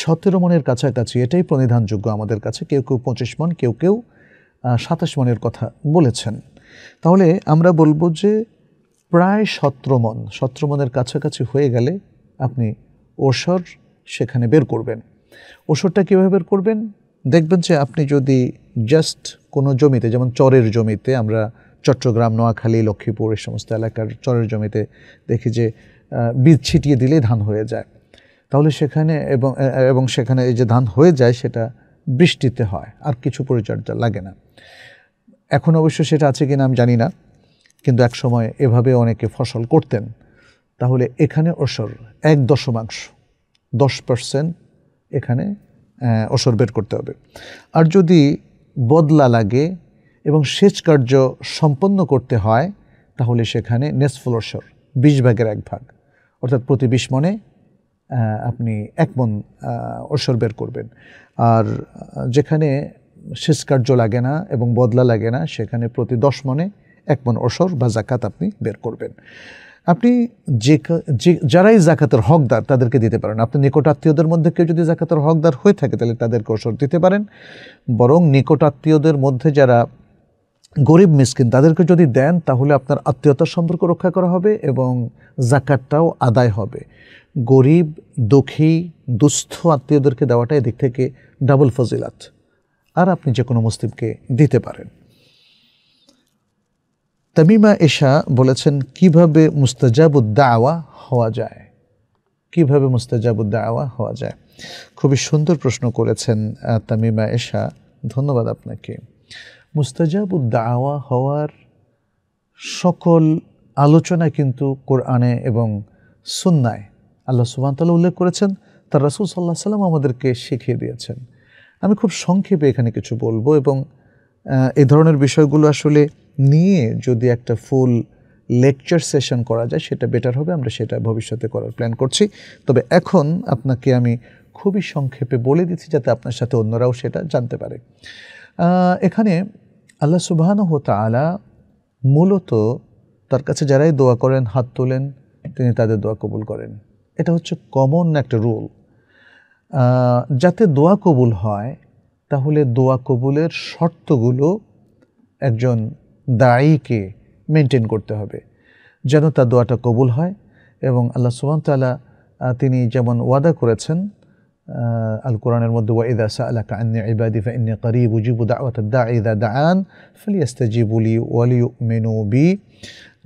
সতেরো মনের কাছাকাছি এটাই প্রণিধানযোগ্য আমাদের কাছে কেউ কেউ পঁচিশ মন কেউ কেউ সাতাশ মনের কথা বলেছেন তাহলে আমরা বলবো যে প্রায় সতেরো মন সতেরো মনের কাছাকাছি হয়ে গেলে আপনি ওসর সেখানে বের করবেন ওসরটা কীভাবে বের করবেন দেখবেন যে আপনি যদি জাস্ট কোনো জমিতে যেমন চরের জমিতে আমরা চট্টগ্রাম নোয়াখালী লক্ষ্মীপুর এই সমস্ত এলাকার চরের জমিতে দেখি যে বীজ ছিটিয়ে দিলেই ধান হয়ে যায় তাহলে সেখানে এবং এবং সেখানে এই যে ধান হয়ে যায় সেটা বৃষ্টিতে হয় আর কিছু পরিচর্যা লাগে না এখন অবশ্য সেটা আছে কিনা আমি জানি না কিন্তু এক সময় এভাবে অনেকে ফসল করতেন তাহলে এখানে ওসর এক দশমাংশ দশ পার্সেন্ট এখানে ওসর বের করতে হবে আর যদি বদলা লাগে এবং সেচ কার্য সম্পন্ন করতে হয় তাহলে সেখানে নেসফলসর বিশ ভাগের এক ভাগ অর্থাৎ প্রতি বিশ মনে আপনি এক মন অসর বের করবেন আর যেখানে সেচ কার্য লাগে না এবং বদলা লাগে না সেখানে প্রতি দশ মনে এক মন অসর বা জাকাত আপনি বের করবেন আপনি যে যারাই জাকাতের হকদার তাদেরকে দিতে পারেন আপনি নিকট আত্মীয়দের মধ্যে কেউ যদি জাকাতের হকদার হয়ে থাকে তাহলে তাদেরকে অসর দিতে পারেন বরং নিকটাত্মীয়দের মধ্যে যারা গরিব মিসকিন তাদেরকে যদি দেন তাহলে আপনার আত্মীয়তার সম্পর্ক রক্ষা করা হবে এবং জাকাতটাও আদায় হবে গরিব দুঃখী দুস্থ আত্মীয়দেরকে দেওয়াটা এদিক থেকে ডাবল ফজিলাত আর আপনি যে কোনো মুসলিমকে দিতে পারেন তামিমা এশা বলেছেন কিভাবে মুস্তাজাবুদ্দাওয়া হওয়া যায় কিভাবে মুস্তাজাবুদ্দাওয়া হওয়া যায় খুবই সুন্দর প্রশ্ন করেছেন তামিমা এশা ধন্যবাদ আপনাকে মুস্তাজাব উদ্দাওয়া হওয়ার সকল আলোচনা কিন্তু কোরআনে এবং সুন্নায় আল্লাহ সুবাহতাল্লাহ উল্লেখ করেছেন তার রাসুল সাল্লাহ সাল্লাম আমাদেরকে শিখিয়ে দিয়েছেন আমি খুব সংক্ষেপে এখানে কিছু বলবো এবং এ ধরনের বিষয়গুলো আসলে নিয়ে যদি একটা ফুল লেকচার সেশন করা যায় সেটা বেটার হবে আমরা সেটা ভবিষ্যতে করার প্ল্যান করছি তবে এখন আপনাকে আমি খুবই সংক্ষেপে বলে দিচ্ছি যাতে আপনার সাথে অন্যরাও সেটা জানতে পারে এখানে আল্লাহ সুবাহান আলা মূলত তার কাছে যারাই দোয়া করেন হাত তোলেন তিনি তাদের দোয়া কবুল করেন এটা হচ্ছে কমন একটা রুল যাতে দোয়া কবুল হয় তাহলে দোয়া কবুলের শর্তগুলো একজন দায়ীকে মেনটেন করতে হবে যেন তার দোয়াটা কবুল হয় এবং আল্লাহ সুবাহতাল্লাহ তিনি যেমন ওয়াদা করেছেন আল কোরআনের মধ্যে ওয়াইদা সালাক আন্নি ইবাদি ফা ইন্নি করিব উজিবু দাওয়াত দা ইদা দাআন ফালিয়াস্তাজিবুলি ওয়ালি মেনু বি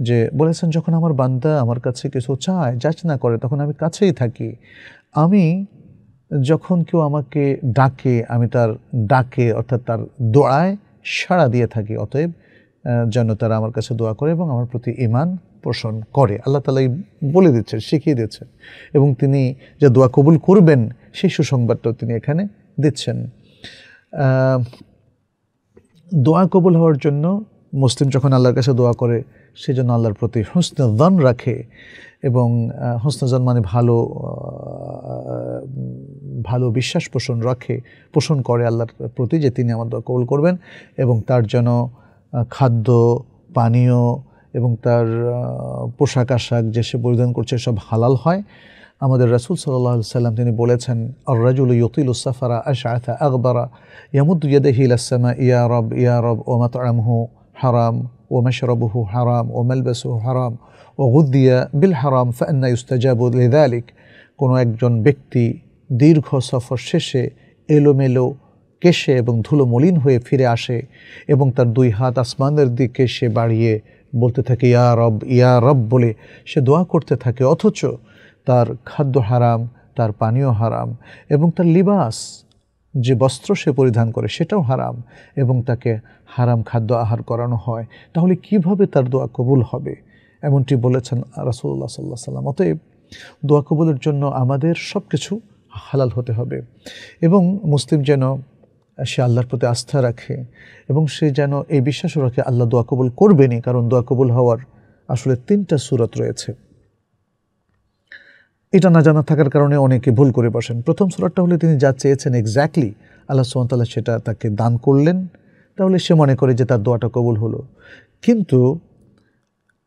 যে বলেছেন যখন আমার বান্দা আমার কাছে কিছু চায় যাচ না করে তখন আমি কাছেই থাকি আমি যখন কেউ আমাকে ডাকে আমি তার ডাকে অর্থাৎ তার দোয়ায় সাড়া দিয়ে থাকি অতএব যেন তারা আমার কাছে দোয়া করে এবং আমার প্রতি ইমান পোষণ করে আল্লাহ তালাই বলে দিচ্ছেন শিখিয়ে দিচ্ছেন এবং তিনি যে দোয়া কবুল করবেন সেই সুসংবাদটাও তিনি এখানে দিচ্ছেন দোয়া কবুল হওয়ার জন্য মুসলিম যখন আল্লাহর কাছে দোয়া করে সেই জন্য আল্লাহর প্রতি হুসনজন রাখে এবং হুসনজন মানে ভালো ভালো বিশ্বাস পোষণ রাখে পোষণ করে আল্লাহর প্রতি যে তিনি আমার দোয়া কবুল করবেন এবং তার যেন খাদ্য পানীয় এবং তার পোশাক আশাক যে সে পরিধান করছে সব হালাল হয় আমাদের রাসুল সাল্লাহ সাল্লাম তিনি বলেছেন রাজুল ইয়কিল সাফারা আশায়থা আকবরা ইয়ামুদ্দিয়াদহিল আসামা ইয়া রব ইয়া রব ও মাতামহু হারাম ও মেশরবহু হারাম ও মেলবেসহু হারাম ও গুদ্দিয়া বিল হারাম ফান্না ইউস্তাজাবুল কোনো একজন ব্যক্তি দীর্ঘ সফর শেষে এলোমেলো কেশে এবং ধুলো মলিন হয়ে ফিরে আসে এবং তার দুই হাত আসমানের দিকে সে বাড়িয়ে বলতে থাকে ইয়া রব ইয়া রব বলে সে দোয়া করতে থাকে অথচ তার খাদ্য হারাম তার পানীয় হারাম এবং তার লিবাস যে বস্ত্র সে পরিধান করে সেটাও হারাম এবং তাকে হারাম খাদ্য আহার করানো হয় তাহলে কিভাবে তার দোয়া কবুল হবে এমনটি বলেছেন রাসুল্লাহ সাল্লাহ সাল্লাম অতএব দোয়া কবুলের জন্য আমাদের সব কিছু হালাল হতে হবে এবং মুসলিম যেন সে আল্লাহর প্রতি আস্থা রাখে এবং সে যেন এই বিশ্বাসও রাখে আল্লাহ দোয়া কবুল করবেনি কারণ দোয়া কবুল হওয়ার আসলে তিনটা সুরত রয়েছে এটা না জানা থাকার কারণে অনেকে ভুল করে বসেন প্রথম সুরাতটা হলে তিনি যা চেয়েছেন এক্স্যাক্টলি আল্লাহ সুমতাল্লাহ সেটা তাকে দান করলেন তাহলে সে মনে করে যে তার দোয়াটা কবুল হলো কিন্তু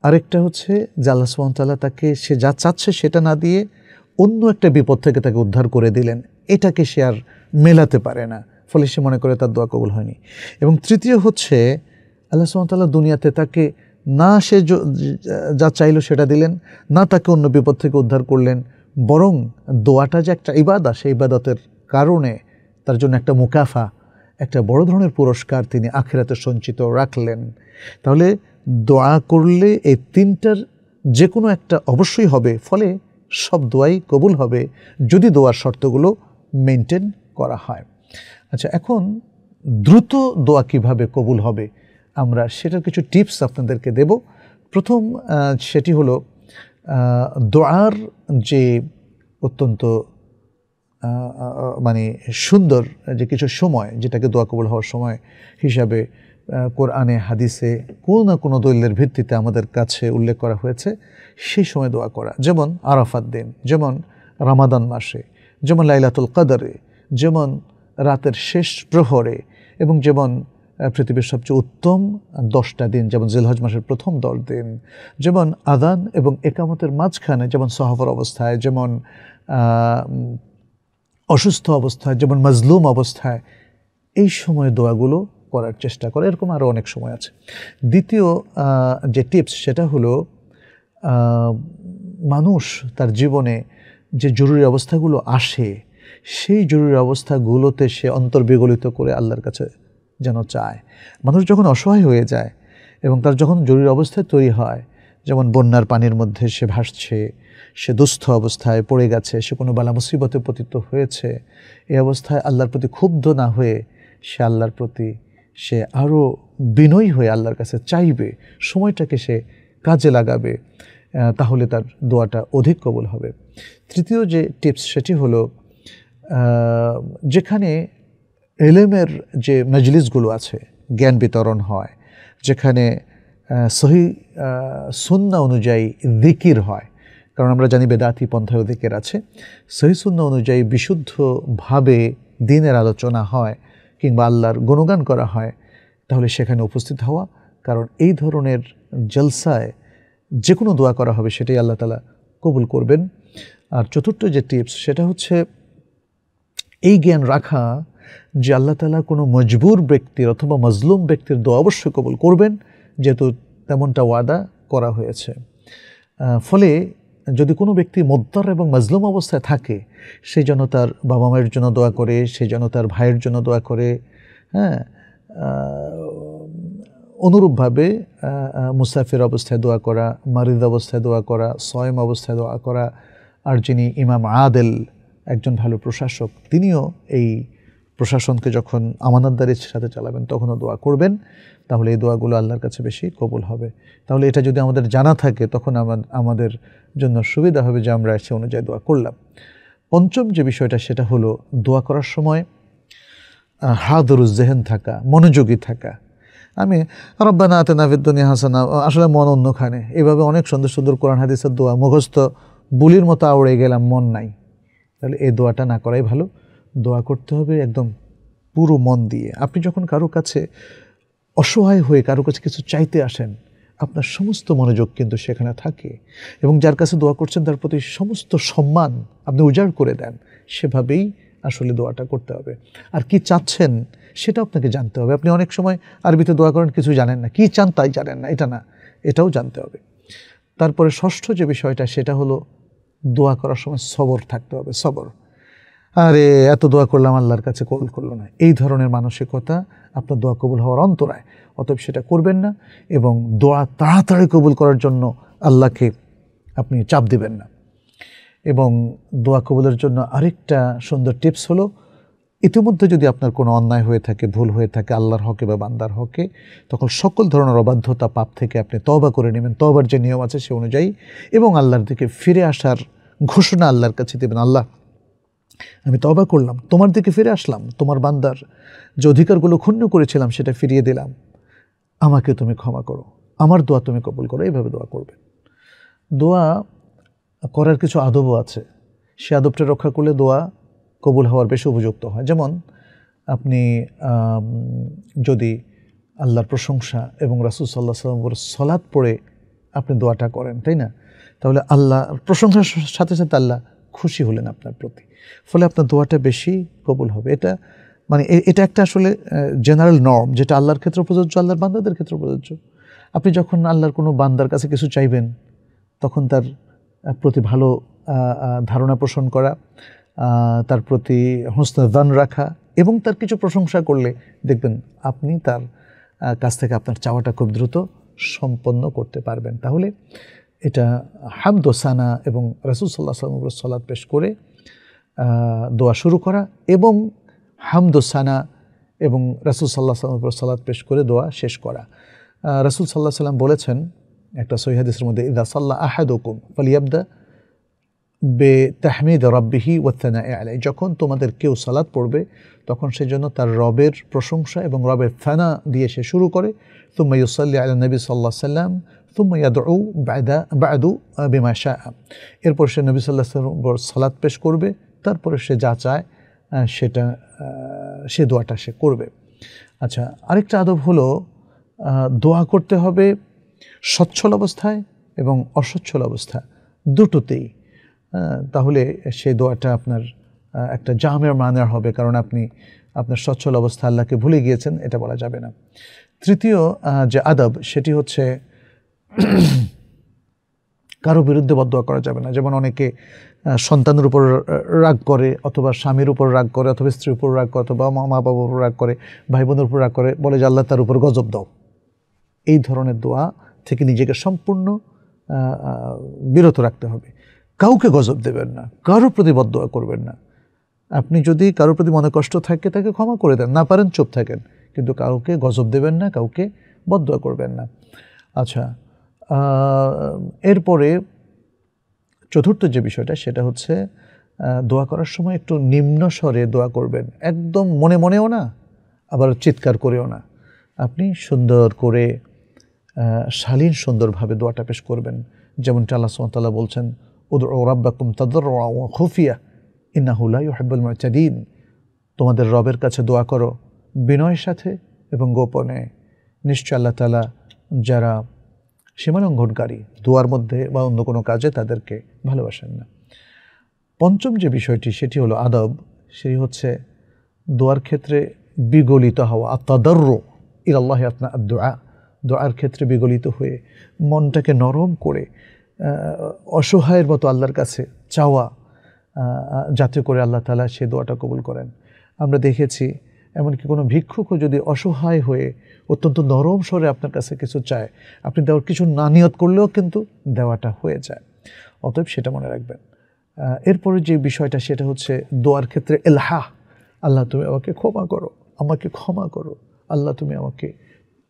আরেকটা হচ্ছে যে আল্লাহ সুমতাল্লাহ তাকে সে যা চাচ্ছে সেটা না দিয়ে অন্য একটা বিপদ থেকে তাকে উদ্ধার করে দিলেন এটাকে সে আর মেলাতে পারে না ফলে সে মনে করে তার দোয়া কবুল হয়নি এবং তৃতীয় হচ্ছে আল্লাহ সুমতাল্লাহ দুনিয়াতে তাকে না সে যা চাইল সেটা দিলেন না তাকে অন্য বিপদ থেকে উদ্ধার করলেন বরং দোয়াটা যে একটা ইবাদা সেই ইবাদতের কারণে তার জন্য একটা মুকাফা একটা বড় ধরনের পুরস্কার তিনি আখেরাতে সঞ্চিত রাখলেন তাহলে দোয়া করলে এই তিনটার যে কোনো একটা অবশ্যই হবে ফলে সব দোয়াই কবুল হবে যদি দোয়ার শর্তগুলো মেনটেন করা হয় আচ্ছা এখন দ্রুত দোয়া কিভাবে কবুল হবে আমরা সেটার কিছু টিপস আপনাদেরকে দেব প্রথম সেটি হলো দোয়ার যে অত্যন্ত মানে সুন্দর যে কিছু সময় যেটাকে দোয়া কবুল হওয়ার সময় হিসাবে কোরআনে হাদিসে কোনো না কোনো দলিলের ভিত্তিতে আমাদের কাছে উল্লেখ করা হয়েছে সেই সময় দোয়া করা যেমন আরাফাত দিন যেমন রামাদান মাসে যেমন লাইলাতুল কাদারে যেমন রাতের শেষ প্রহরে এবং যেমন পৃথিবীর সবচেয়ে উত্তম দশটা দিন যেমন জেলহজ মাসের প্রথম দশ দিন যেমন আদান এবং একামতের মাঝখানে যেমন সহবর অবস্থায় যেমন অসুস্থ অবস্থায় যেমন মজলুম অবস্থায় এই সময় দোয়াগুলো করার চেষ্টা করে এরকম আরও অনেক সময় আছে দ্বিতীয় যে টিপস সেটা হলো মানুষ তার জীবনে যে জরুরি অবস্থাগুলো আসে সেই জরুরি অবস্থাগুলোতে সে অন্তর্বিগলিত করে আল্লাহর কাছে যেন চায় মানুষ যখন অসহায় হয়ে যায় এবং তার যখন জরুরি অবস্থায় তৈরি হয় যেমন বন্যার পানির মধ্যে সে ভাসছে সে দুস্থ অবস্থায় পড়ে গেছে সে কোনো বালা মুসিবতে পতিত হয়েছে এই অবস্থায় আল্লাহর প্রতি ক্ষুব্ধ না হয়ে সে আল্লাহর প্রতি সে আরও বিনয়ী হয়ে আল্লাহর কাছে চাইবে সময়টাকে সে কাজে লাগাবে তাহলে তার দোয়াটা অধিক কবল হবে তৃতীয় যে টিপস সেটি হলো যেখানে এলেমের যে মজলিসগুলো আছে জ্ঞান বিতরণ হয় যেখানে সহি শূন্য অনুযায়ী দিকির হয় কারণ আমরা জানি বেদাতি পন্থায় দিকের আছে সহি শূন্য অনুযায়ী বিশুদ্ধভাবে দিনের আলোচনা হয় কিংবা আল্লাহর গুণগান করা হয় তাহলে সেখানে উপস্থিত হওয়া কারণ এই ধরনের জলসায় যে কোনো দোয়া করা হবে সেটাই আল্লাহ তালা কবুল করবেন আর চতুর্থ যে টিপস সেটা হচ্ছে এই জ্ঞান রাখা যে আল্লাহ তালা কোনো মজবুর ব্যক্তির অথবা মজলুম ব্যক্তির দোয়া অবশ্যই কবল করবেন যেহেতু তেমনটা ওয়াদা করা হয়েছে ফলে যদি কোনো ব্যক্তি মদ্দার এবং মজলুম অবস্থায় থাকে সে যেন তার বাবা মায়ের জন্য দোয়া করে সে যেন তার ভাইয়ের জন্য দোয়া করে হ্যাঁ অনুরূপভাবে মুসাফির অবস্থায় দোয়া করা মারিদ অবস্থায় দোয়া করা সয়ম অবস্থায় দোয়া করা আর যিনি ইমাম আদেল একজন ভালো প্রশাসক তিনিও এই প্রশাসনকে যখন আমানতদারির সাথে চালাবেন তখনও দোয়া করবেন তাহলে এই দোয়াগুলো আল্লাহর কাছে বেশি কবুল হবে তাহলে এটা যদি আমাদের জানা থাকে তখন আমাদের জন্য সুবিধা হবে যে আমরা সে অনুযায়ী দোয়া করলাম পঞ্চম যে বিষয়টা সেটা হলো দোয়া করার সময় জেহেন থাকা মনোযোগী থাকা আমি রব্বানা আতে নাভিদ্দনী হাসানা আসলে মন অন্যখানে এভাবে অনেক সুন্দর সুন্দর কোরআন হাদিসের দোয়া মুখস্থ বুলির মতো আউড়ে গেলাম মন নাই তাহলে এই দোয়াটা না করাই ভালো দোয়া করতে হবে একদম পুরো মন দিয়ে আপনি যখন কারো কাছে অসহায় হয়ে কারো কাছে কিছু চাইতে আসেন আপনার সমস্ত মনোযোগ কিন্তু সেখানে থাকে এবং যার কাছে দোয়া করছেন তার প্রতি সমস্ত সম্মান আপনি উজাড় করে দেন সেভাবেই আসলে দোয়াটা করতে হবে আর কি চাচ্ছেন সেটা আপনাকে জানতে হবে আপনি অনেক সময় আরবিতে দোয়া করেন কিছু জানেন না কি চান তাই জানেন না এটা না এটাও জানতে হবে তারপরে ষষ্ঠ যে বিষয়টা সেটা হলো দোয়া করার সময় সবর থাকতে হবে সবর আরে এত দোয়া করলাম আল্লাহর কাছে কবুল করলো না এই ধরনের মানসিকতা আপনার দোয়া কবুল হওয়ার অন্তরায় অতএব সেটা করবেন না এবং দোয়া তাড়াতাড়ি কবুল করার জন্য আল্লাহকে আপনি চাপ দেবেন না এবং দোয়া কবুলের জন্য আরেকটা সুন্দর টিপস হলো ইতিমধ্যে যদি আপনার কোনো অন্যায় হয়ে থাকে ভুল হয়ে থাকে আল্লাহর হকে বা বান্দার হকে তখন সকল ধরনের অবাধ্যতা পাপ থেকে আপনি তবা করে নেবেন তবার যে নিয়ম আছে সে অনুযায়ী এবং আল্লাহর দিকে ফিরে আসার ঘোষণা আল্লাহর কাছে দেবেন আল্লাহ আমি তবা করলাম তোমার দিকে ফিরে আসলাম তোমার বান্দার যে অধিকারগুলো ক্ষুণ্ণ করেছিলাম সেটা ফিরিয়ে দিলাম আমাকে তুমি ক্ষমা করো আমার দোয়া তুমি কবুল করো এইভাবে দোয়া করবে দোয়া করার কিছু আদবও আছে সে আদবটা রক্ষা করলে দোয়া কবুল হওয়ার বেশি উপযুক্ত হয় যেমন আপনি যদি আল্লাহর প্রশংসা এবং রাসুল সাল্লাহ সাল্লামর সলাদ পড়ে আপনি দোয়াটা করেন তাই না তাহলে আল্লাহ প্রশংসার সাথে সাথে আল্লাহ খুশি হলেন আপনার প্রতি ফলে আপনার দোয়াটা বেশি কবুল হবে এটা মানে এটা একটা আসলে জেনারেল নর্ম যেটা আল্লাহর ক্ষেত্রে প্রযোজ্য আল্লাহর বান্দাদের ক্ষেত্রে প্রযোজ্য আপনি যখন আল্লাহর কোনো বান্দার কাছে কিছু চাইবেন তখন তার প্রতি ভালো ধারণা পোষণ করা তার প্রতি হস্তদান রাখা এবং তার কিছু প্রশংসা করলে দেখবেন আপনি তার কাছ থেকে আপনার চাওয়াটা খুব দ্রুত সম্পন্ন করতে পারবেন তাহলে এটা হামদোসানা এবং রাসুল সাল্লাহ সাল্লাম সালাদ পেশ করে দোয়া শুরু করা এবং হামদোসানা এবং রাসুল সাল্লাহ সাল্লাম সালাদ পেশ করে দোয়া শেষ করা রাসুল সাল্লাহ সাল্লাম বলেছেন একটা সৈহাদিসের মধ্যে ইদা সাল্লাহ আহাদুকুম ফলিয়াবদা বে তাহমিদ রব্বিহি ওয়াত্তানা আলাই যখন তোমাদের কেউ সালাদ পড়বে তখন সে জন্য তার রবের প্রশংসা এবং রবের থানা দিয়ে সে শুরু করে তুম্মা ইউসাল্লি আল নবী সাল্লা সাল্লাম তুম্মা ইয়াদু বায়দা বায়দু বিমা শাহ এরপর সে নবী সাল্লা সালাদ পেশ করবে তারপরে সে যা চায় সেটা সে দোয়াটা সে করবে আচ্ছা আরেকটা আদব হলো দোয়া করতে হবে সচ্ছল অবস্থায় এবং অস্বচ্ছল অবস্থা দুটোতেই তাহলে সেই দোয়াটা আপনার একটা জামের মানার হবে কারণ আপনি আপনার সচ্ছল অবস্থা আল্লাহকে ভুলে গিয়েছেন এটা বলা যাবে না তৃতীয় যে আদব সেটি হচ্ছে কারো বিরুদ্ধে বদয়া করা যাবে না যেমন অনেকে সন্তানের উপর রাগ করে অথবা স্বামীর উপর রাগ করে অথবা স্ত্রীর উপর রাগ করে অথবা মা বাবার উপর রাগ করে ভাই বোনের উপর রাগ করে বলে যে আল্লাহ তার উপর গজব দাও এই ধরনের দোয়া থেকে নিজেকে সম্পূর্ণ বিরত রাখতে হবে কাউকে গজব দেবেন না কারো প্রতি বদোয়া করবেন না আপনি যদি কারোর প্রতি মনে কষ্ট থাকে তাকে ক্ষমা করে দেন না পারেন চুপ থাকেন কিন্তু কাউকে গজব দেবেন না কাউকে বদোয়া করবেন না আচ্ছা এরপরে চতুর্থ যে বিষয়টা সেটা হচ্ছে দোয়া করার সময় একটু নিম্ন স্বরে দোয়া করবেন একদম মনে মনেও না আবার চিৎকার করেও না আপনি সুন্দর করে শালীন সুন্দরভাবে দোয়াটা পেশ করবেন যেমনটা আল্লাহ সুমতাল্লাহ বলছেন উদর রাব্বাকুম তাদর খুফিয়া ইন্নাহুল্লা ইহাবুল মরচাদিন তোমাদের রবের কাছে দোয়া করো বিনয়ের সাথে এবং গোপনে নিশ্চয় আল্লাহ তালা যারা সীমালঙ্ঘনকারী দোয়ার মধ্যে বা অন্য কোনো কাজে তাদেরকে ভালোবাসেন না পঞ্চম যে বিষয়টি সেটি হলো আদব সেটি হচ্ছে দোয়ার ক্ষেত্রে বিগলিত হওয়া আত্মাদর্র ইর আল্লাহ আপনা দোয়া দোয়ার ক্ষেত্রে বিগলিত হয়ে মনটাকে নরম করে অসহায়ের মতো আল্লাহর কাছে চাওয়া যাতে করে আল্লাহ তালা সে দোয়াটা কবুল করেন আমরা দেখেছি এমনকি কোনো ভিক্ষুকও যদি অসহায় হয়ে অত্যন্ত নরম স্বরে আপনার কাছে কিছু চায় আপনি দেওয়ার কিছু না নিয়ত করলেও কিন্তু দেওয়াটা হয়ে যায় অতএব সেটা মনে রাখবেন এরপরে যে বিষয়টা সেটা হচ্ছে দোয়ার ক্ষেত্রে এলহা আল্লাহ তুমি আমাকে ক্ষমা করো আমাকে ক্ষমা করো আল্লাহ তুমি আমাকে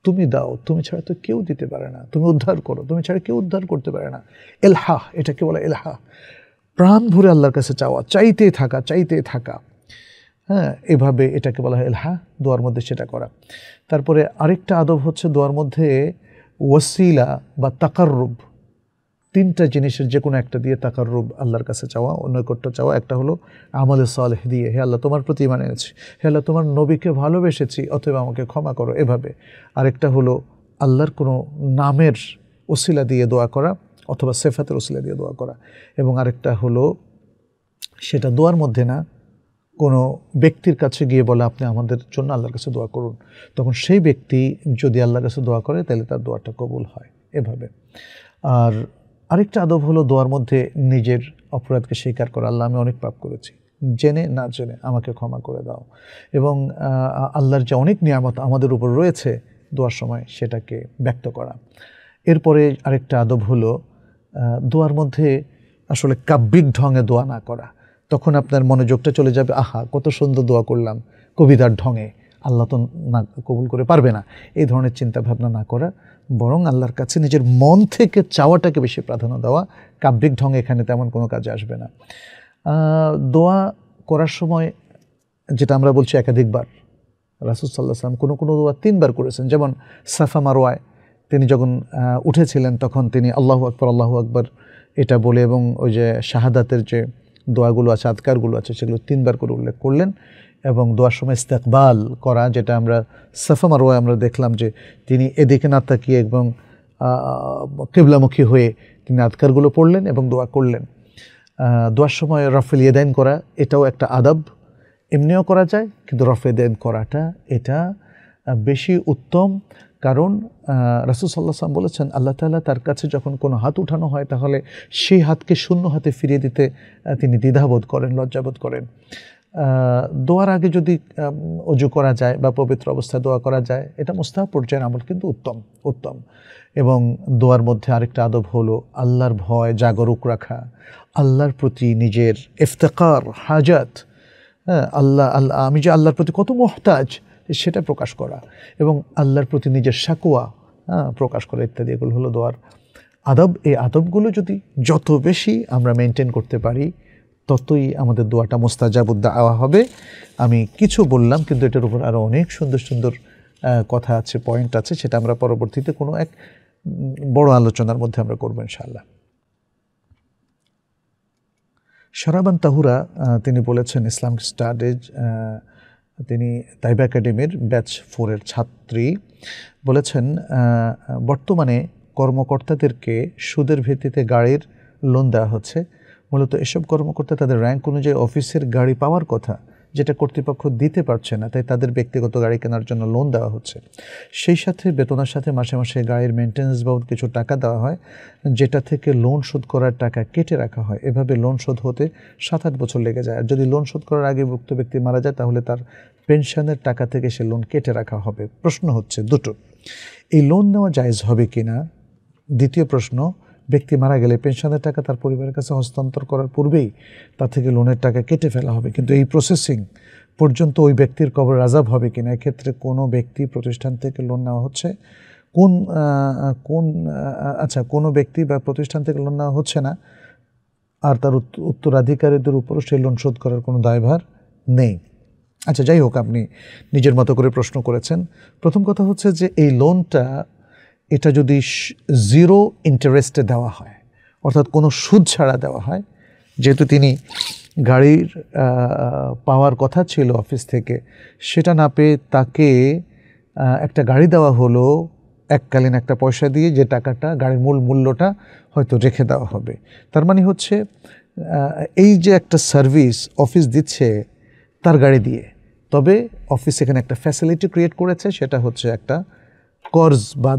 তুমি দাও তুমি ছাড়া তো কেউ দিতে পারে না তুমি উদ্ধার করো তুমি ছাড়া কেউ উদ্ধার করতে পারে না এলহা এটাকে বলে এলহা প্রাণ ভরে আল্লাহর কাছে চাওয়া চাইতে থাকা চাইতে থাকা হ্যাঁ এভাবে এটাকে বলা হয় এলহা দোয়ার মধ্যে সেটা করা তারপরে আরেকটা আদব হচ্ছে দোয়ার মধ্যে ওয়াসিলা বা তাকাররুব তিনটা জিনিসের যে কোনো একটা দিয়ে তাকার রূপ আল্লাহর কাছে চাওয়া অনৈকট্য চাওয়া একটা হলো আমলে সালেহ দিয়ে হে আল্লাহ তোমার প্রতি মানে এনেছি হে আল্লাহ তোমার নবীকে ভালোবেসেছি অথবা আমাকে ক্ষমা করো এভাবে আরেকটা হলো আল্লাহর কোনো নামের ওসিলা দিয়ে দোয়া করা অথবা সেফাতের ওসিলা দিয়ে দোয়া করা এবং আরেকটা হলো সেটা দোয়ার মধ্যে না কোনো ব্যক্তির কাছে গিয়ে বলে আপনি আমাদের জন্য আল্লাহর কাছে দোয়া করুন তখন সেই ব্যক্তি যদি আল্লাহর কাছে দোয়া করে তাহলে তার দোয়াটা কবুল হয় এভাবে আর আরেকটা আদব হলো দোয়ার মধ্যে নিজের অপরাধকে স্বীকার করা আল্লাহ আমি অনেক পাপ করেছি জেনে না জেনে আমাকে ক্ষমা করে দাও এবং আল্লাহর যে অনেক নিয়ামত আমাদের উপর রয়েছে দোয়ার সময় সেটাকে ব্যক্ত করা এরপরে আরেকটা আদব হলো দোয়ার মধ্যে আসলে কাব্যিক ঢঙে দোয়া না করা তখন আপনার মনোযোগটা চলে যাবে আহা কত সুন্দর দোয়া করলাম কবিতার ঢঙে আল্লাহ তো না কবুল করে পারবে না এই ধরনের চিন্তা ভাবনা না করা বরং আল্লাহর কাছে নিজের মন থেকে চাওয়াটাকে বেশি প্রাধান্য দেওয়া কাব্যিক ঢং এখানে তেমন কোনো কাজে আসবে না দোয়া করার সময় যেটা আমরা বলছি একাধিকবার রাসুলসাল্লাহ সাল্লাম কোনো কোনো দোয়া তিনবার করেছেন যেমন সাফা মারোয়ায় তিনি যখন উঠেছিলেন তখন তিনি আল্লাহ আকবর আল্লাহ আকবর এটা বলে এবং ওই যে শাহাদাতের যে দোয়াগুলো আছে আতকারগুলো আছে সেগুলো তিনবার করে উল্লেখ করলেন এবং দোয়ার সময় ইস্তেকবাল করা যেটা আমরা সাফা আমরা দেখলাম যে তিনি এদিকে না তাকিয়ে এবং কেবলামুখী হয়ে তিনি আধকারগুলো পড়লেন এবং দোয়া করলেন দোয়ার সময় রফেল ইয়েদাইন করা এটাও একটা আদাব এমনিও করা যায় কিন্তু রফেল দেন করাটা এটা বেশি উত্তম কারণ রাসুল সাল্লাহ সাল্লাম বলেছেন আল্লাহ তালা তার কাছে যখন কোনো হাত উঠানো হয় তাহলে সেই হাতকে শূন্য হাতে ফিরিয়ে দিতে তিনি দ্বিধাবোধ করেন লজ্জাবোধ করেন দোয়ার আগে যদি অজু করা যায় বা পবিত্র অবস্থায় দোয়া করা যায় এটা মুস্তাহ পর্যায়ের আমল কিন্তু উত্তম উত্তম এবং দোয়ার মধ্যে আরেকটা আদব হলো আল্লাহর ভয় জাগরুক রাখা আল্লাহর প্রতি নিজের ইফতেকার হাজাত হ্যাঁ আল্লাহ আল্লাহ আমি যে আল্লাহর প্রতি কত মোহতাজ সেটা প্রকাশ করা এবং আল্লাহর প্রতি নিজের সাকুয়া হ্যাঁ প্রকাশ করা ইত্যাদি এগুলো হলো দোয়ার আদব এই আদবগুলো যদি যত বেশি আমরা মেনটেন করতে পারি ততই আমাদের দোয়াটা মোস্তাজাবুদ্দা আওয়া হবে আমি কিছু বললাম কিন্তু এটার উপর আরও অনেক সুন্দর সুন্দর কথা আছে পয়েন্ট আছে সেটা আমরা পরবর্তীতে কোনো এক বড় আলোচনার মধ্যে আমরা করবো ইনশাআল্লাহ সারাবান তাহুরা তিনি বলেছেন ইসলাম স্টাডিজ তিনি তাইবা একাডেমির ব্যাচ ফোরের ছাত্রী বলেছেন বর্তমানে কর্মকর্তাদেরকে সুদের ভিত্তিতে গাড়ির লোন দেওয়া হচ্ছে মূলত এসব কর্মকর্তা তাদের র্যাঙ্ক অনুযায়ী অফিসের গাড়ি পাওয়ার কথা যেটা কর্তৃপক্ষ দিতে পারছে না তাই তাদের ব্যক্তিগত গাড়ি কেনার জন্য লোন দেওয়া হচ্ছে সেই সাথে বেতনের সাথে মাসে মাসে গাড়ির মেনটেন্স বাবদ কিছু টাকা দেওয়া হয় যেটা থেকে লোন শোধ করার টাকা কেটে রাখা হয় এভাবে লোন শোধ হতে সাত আট বছর লেগে যায় আর যদি লোন শোধ করার আগে ভুক্ত ব্যক্তি মারা যায় তাহলে তার পেনশনের টাকা থেকে সে লোন কেটে রাখা হবে প্রশ্ন হচ্ছে দুটো এই লোন নেওয়া জায়জ হবে কি না দ্বিতীয় প্রশ্ন ব্যক্তি মারা গেলে পেনশনের টাকা তার পরিবারের কাছে হস্তান্তর করার পূর্বেই তা থেকে লোনের টাকা কেটে ফেলা হবে কিন্তু এই প্রসেসিং পর্যন্ত ওই ব্যক্তির কবর রাজাব হবে কি না এক্ষেত্রে কোনো ব্যক্তি প্রতিষ্ঠান থেকে লোন নেওয়া হচ্ছে কোন কোন আচ্ছা কোনো ব্যক্তি বা প্রতিষ্ঠান থেকে লোন নেওয়া হচ্ছে না আর তার উত্তরাধিকারীদের উপরও সেই লোন শোধ করার কোনো দায়ভার নেই আচ্ছা যাই হোক আপনি নিজের মতো করে প্রশ্ন করেছেন প্রথম কথা হচ্ছে যে এই লোনটা এটা যদি জিরো ইন্টারেস্টে দেওয়া হয় অর্থাৎ কোনো সুদ ছাড়া দেওয়া হয় যেহেতু তিনি গাড়ির পাওয়ার কথা ছিল অফিস থেকে সেটা না পেয়ে তাকে একটা গাড়ি দেওয়া হলো এককালীন একটা পয়সা দিয়ে যে টাকাটা গাড়ির মূল মূল্যটা হয়তো রেখে দেওয়া হবে তার মানে হচ্ছে এই যে একটা সার্ভিস অফিস দিচ্ছে তার গাড়ি দিয়ে তবে অফিস এখানে একটা ফ্যাসিলিটি ক্রিয়েট করেছে সেটা হচ্ছে একটা কর্জ বা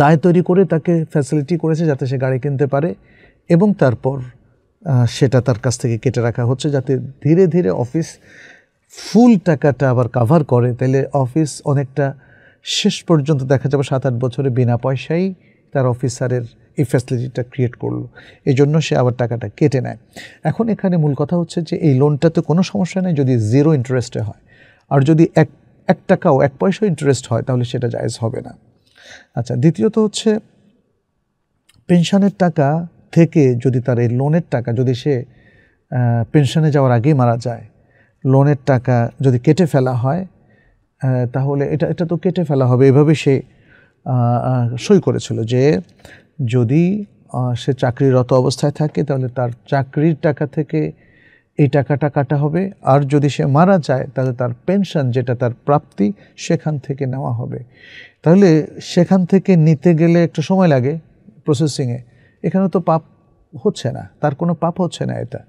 দায় তৈরি করে তাকে ফ্যাসিলিটি করেছে যাতে সে গাড়ি কিনতে পারে এবং তারপর সেটা তার কাছ থেকে কেটে রাখা হচ্ছে যাতে ধীরে ধীরে অফিস ফুল টাকাটা আবার কাভার করে তাহলে অফিস অনেকটা শেষ পর্যন্ত দেখা যাবে সাত আট বছরে বিনা পয়সাই তার অফিসারের এই ফ্যাসিলিটিটা ক্রিয়েট করলো এই জন্য সে আবার টাকাটা কেটে নেয় এখন এখানে মূল কথা হচ্ছে যে এই লোনটাতে কোনো সমস্যা নেই যদি জিরো ইন্টারেস্টে হয় আর যদি এক এক টাকাও এক পয়সাও ইন্টারেস্ট হয় তাহলে সেটা জায়জ হবে না আচ্ছা দ্বিতীয়ত হচ্ছে পেনশনের টাকা থেকে যদি তার এই লোনের টাকা যদি সে পেনশনে যাওয়ার আগেই মারা যায় লোনের টাকা যদি কেটে ফেলা হয় তাহলে এটা এটা তো কেটে ফেলা হবে এভাবে সে সই করেছিল যে যদি সে চাকরিরত অবস্থায় থাকে তাহলে তার চাকরির টাকা থেকে এই টাকাটা কাটা হবে আর যদি সে মারা যায় তাহলে তার পেনশন যেটা তার প্রাপ্তি সেখান থেকে নেওয়া হবে তাহলে সেখান থেকে নিতে গেলে একটু সময় লাগে প্রসেসিংয়ে এখানে তো পাপ হচ্ছে না তার কোনো পাপ হচ্ছে না এটা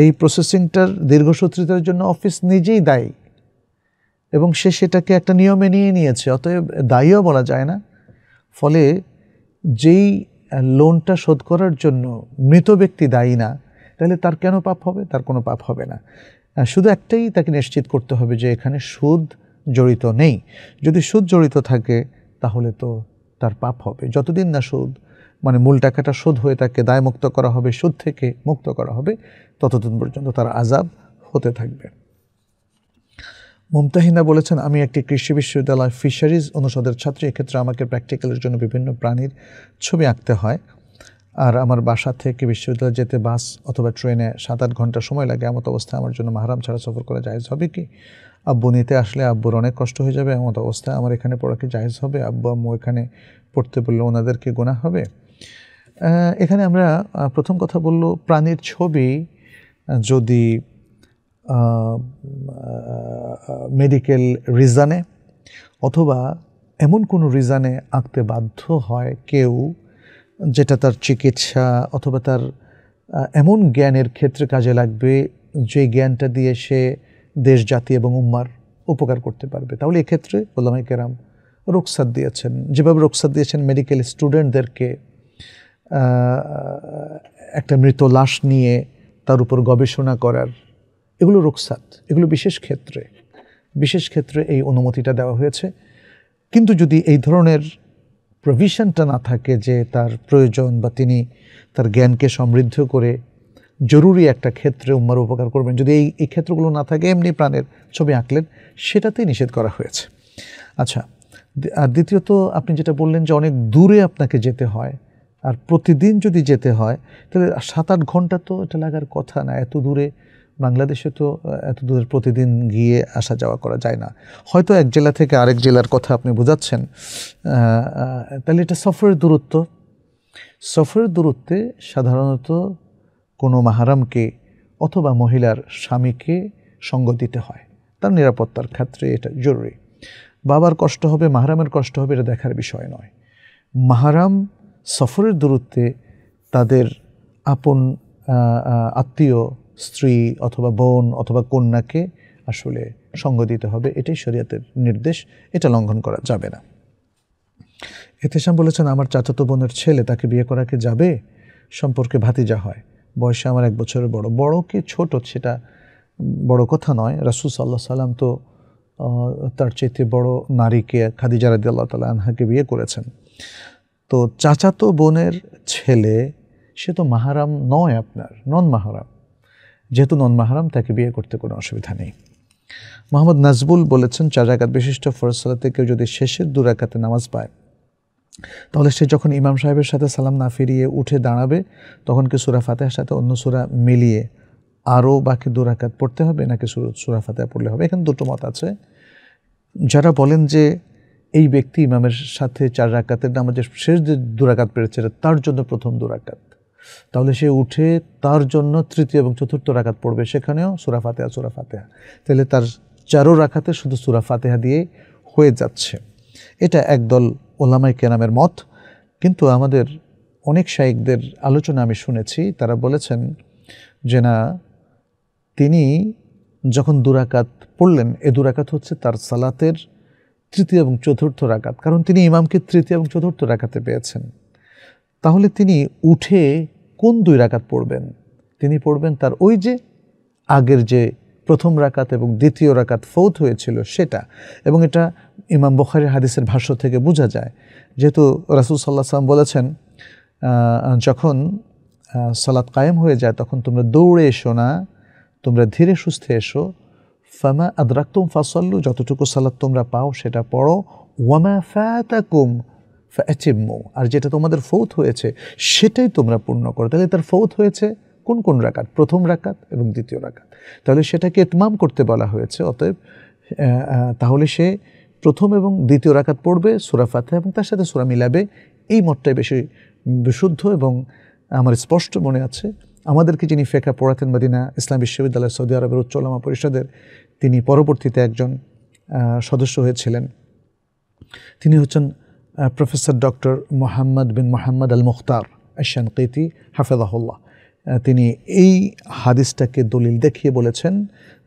এই প্রসেসিংটার দীর্ঘসূত্রিতার জন্য অফিস নিজেই দায়ী এবং সে সেটাকে একটা নিয়মে নিয়ে নিয়েছে অতএব দায়ীও বলা যায় না ফলে যেই লোনটা শোধ করার জন্য মৃত ব্যক্তি দায়ী না তাহলে তার কেন পাপ হবে তার কোনো পাপ হবে না শুধু একটাই তাকে নিশ্চিত করতে হবে যে এখানে সুদ জড়িত নেই যদি সুদ জড়িত থাকে তাহলে তো তার পাপ হবে যতদিন না সুদ মানে মূল টাকাটা সুদ হয়ে তাকে দায়মুক্ত করা হবে সুদ থেকে মুক্ত করা হবে ততদিন পর্যন্ত তার আজাব হতে থাকবে মুমতাহিনা বলেছেন আমি একটি কৃষি বিশ্ববিদ্যালয় ফিশারিজ অনুষদের ছাত্রী এক্ষেত্রে আমাকে প্র্যাকটিক্যালের জন্য বিভিন্ন প্রাণীর ছবি আঁকতে হয় আর আমার বাসা থেকে বিশ্ববিদ্যালয় যেতে বাস অথবা ট্রেনে সাত আট ঘন্টা সময় লাগে এমত অবস্থায় আমার জন্য মাহারাম ছাড়া সফর করা জায়জ হবে কি আব্বু নিতে আসলে আব্বুর অনেক কষ্ট হয়ে যাবে এমত অবস্থায় আমার এখানে পড়া কি জায়জ হবে আব্বু আম্মু এখানে পড়তে বললে ওনাদেরকে গোনা হবে এখানে আমরা প্রথম কথা বললো প্রাণীর ছবি যদি মেডিকেল রিজানে অথবা এমন কোনো রিজানে আঁকতে বাধ্য হয় কেউ যেটা তার চিকিৎসা অথবা তার এমন জ্ঞানের ক্ষেত্রে কাজে লাগবে যে জ্ঞানটা দিয়ে সে দেশ জাতি এবং উম্মার উপকার করতে পারবে তাহলে এক্ষেত্রে ওলামাই কেরাম রোকসাদ দিয়েছেন যেভাবে রোকসাদ দিয়েছেন মেডিকেল স্টুডেন্টদেরকে একটা মৃত লাশ নিয়ে তার উপর গবেষণা করার এগুলো রোকসাদ এগুলো বিশেষ ক্ষেত্রে বিশেষ ক্ষেত্রে এই অনুমতিটা দেওয়া হয়েছে কিন্তু যদি এই ধরনের প্রভিশনটা না থাকে যে তার প্রয়োজন বা তিনি তার জ্ঞানকে সমৃদ্ধ করে জরুরি একটা ক্ষেত্রে উম্মার উপকার করবেন যদি এই এই ক্ষেত্রগুলো না থাকে এমনি প্রাণের ছবি আঁকলেন সেটাতেই নিষেধ করা হয়েছে আচ্ছা আর দ্বিতীয়ত আপনি যেটা বললেন যে অনেক দূরে আপনাকে যেতে হয় আর প্রতিদিন যদি যেতে হয় তাহলে সাত আট ঘন্টা তো এটা লাগার কথা না এত দূরে বাংলাদেশে তো এত দূরের প্রতিদিন গিয়ে আসা যাওয়া করা যায় না হয়তো এক জেলা থেকে আরেক জেলার কথা আপনি বোঝাচ্ছেন তাহলে এটা সফরের দূরত্ব সফরের দূরত্বে সাধারণত কোনো মাহারামকে অথবা মহিলার স্বামীকে সঙ্গ দিতে হয় তার নিরাপত্তার ক্ষেত্রে এটা জরুরি বাবার কষ্ট হবে মাহারামের কষ্ট হবে এটা দেখার বিষয় নয় মাহারাম সফরের দূরত্বে তাদের আপন আত্মীয় স্ত্রী অথবা বোন অথবা কন্যাকে আসলে সঙ্গ দিতে হবে এটাই শরীয়তের নির্দেশ এটা লঙ্ঘন করা যাবে না এতেশাম বলেছেন আমার চাচাতো বোনের ছেলে তাকে বিয়ে করাকে যাবে সম্পর্কে ভাতিজা হয় বয়সে আমার এক বছরের বড় বড় কি ছোট সেটা বড় কথা নয় রাসুল সাল্লাহ সাল্লাম তো তার চেয়ে বড় নারীকে খাদিজা রাদি আল্লাহ তালা আনহাকে বিয়ে করেছেন তো চাচাতো বোনের ছেলে সে তো মাহারাম নয় আপনার নন মাহারাম যেহেতু নন মাহারাম তাকে বিয়ে করতে কোনো অসুবিধা নেই মোহাম্মদ নাজবুল বলেছেন চার রাকাত বিশিষ্ট ফরজ সালাতে কেউ যদি শেষের দু রাকাতে নামাজ পায় তাহলে সে যখন ইমাম সাহেবের সাথে সালাম না ফিরিয়ে উঠে দাঁড়াবে তখন কি সুরা ফাতেহার সাথে অন্য সুরা মিলিয়ে আরও বাকি দু রাকাত পড়তে হবে নাকি সুরা ফাতেহা পড়লে হবে এখানে দুটো মত আছে যারা বলেন যে এই ব্যক্তি ইমামের সাথে চার রাকাতের নামাজের শেষ যে দুরাকাত পেরেছে তার জন্য প্রথম দুরাকাত তাহলে সে উঠে তার জন্য তৃতীয় এবং চতুর্থ রাখাত পড়বে সেখানেও সুরা ফাতেহা সুরা ফাতেহা তাহলে তার চারো রাখাতে শুধু সুরা ফাতেহা দিয়ে হয়ে যাচ্ছে এটা একদল ওলামাই কেনামের মত কিন্তু আমাদের অনেক শাইকদের আলোচনা আমি শুনেছি তারা বলেছেন যে না তিনি যখন দুরাকাত পড়লেন এ দুরাকাত হচ্ছে তার সালাতের তৃতীয় এবং চতুর্থ রাকাত কারণ তিনি ইমামকে তৃতীয় এবং চতুর্থ রাখাতে পেয়েছেন তাহলে তিনি উঠে কোন দুই রাকাত পড়বেন তিনি পড়বেন তার ওই যে আগের যে প্রথম রাকাত এবং দ্বিতীয় রাকাত ফৌত হয়েছিল সেটা এবং এটা ইমাম বখারি হাদিসের ভাষ্য থেকে বোঝা যায় যেহেতু রাসুল সাল্লাহ সাল্লাম বলেছেন যখন সালাত কায়েম হয়ে যায় তখন তোমরা দৌড়ে এসো না তোমরা ধীরে সুস্থে এসো ফামা আদ্রাক্তুম ফাসল্লু যতটুকু সালাত তোমরা পাও সেটা পড়ো ওয়ামা ফ্যাতাকুম ফ্যাচিমো আর যেটা তোমাদের ফৌত হয়েছে সেটাই তোমরা পূর্ণ করো তাহলে তার ফৌত হয়েছে কোন কোন রাকাত প্রথম রাকাত এবং দ্বিতীয় রাকাত তাহলে সেটাকে এতমাম করতে বলা হয়েছে অতএব তাহলে সে প্রথম এবং দ্বিতীয় রাকাত পড়বে সুরা ফাতে এবং তার সাথে সুরা মিলাবে এই মতটাই বেশি বিশুদ্ধ এবং আমার স্পষ্ট মনে আছে আমাদেরকে যিনি ফেকা পড়াতেন বাদিনা ইসলাম বিশ্ববিদ্যালয় সৌদি আরবের উচ্চলামা পরিষদের তিনি পরবর্তীতে একজন সদস্য হয়েছিলেন তিনি হচ্ছেন professor doctor Muhammad bin Muhammad al Mukhtar আশানকিতি হাফেজাহুল্লাহ তিনি এই হাদিসটাকে দলিল দেখিয়ে বলেছেন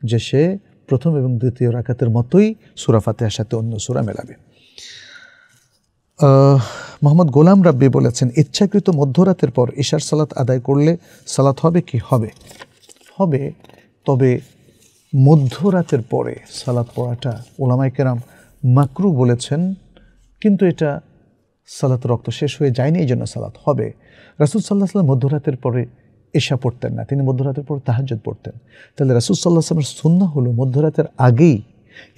যে সে প্রথম এবং দ্বিতীয় রাকাতের মতোই সুরাফাতেহার সাথে অন্য সুরা মেলাবে মোহাম্মদ গোলাম রাব্বি বলেছেন ইচ্ছাকৃত মধ্যরাতের পর ইশার সালাত আদায় করলে সালাত হবে কি হবে হবে তবে মধ্যরাতের পরে সালাত পড়াটা ওলামাইকেরাম মাকরু বলেছেন কিন্তু এটা সালাত রক্ত শেষ হয়ে যায়নি এই জন্য সালাত হবে রাসুল সাল্লাহ সাল্লাম মধ্যরাতের পরে এশা পড়তেন না তিনি মধ্যরাতের পর তাহাজ্জত পড়তেন তাহলে রাসুল সাল্লাহ সাল্লামের সুন্না হলো মধ্যরাতের আগেই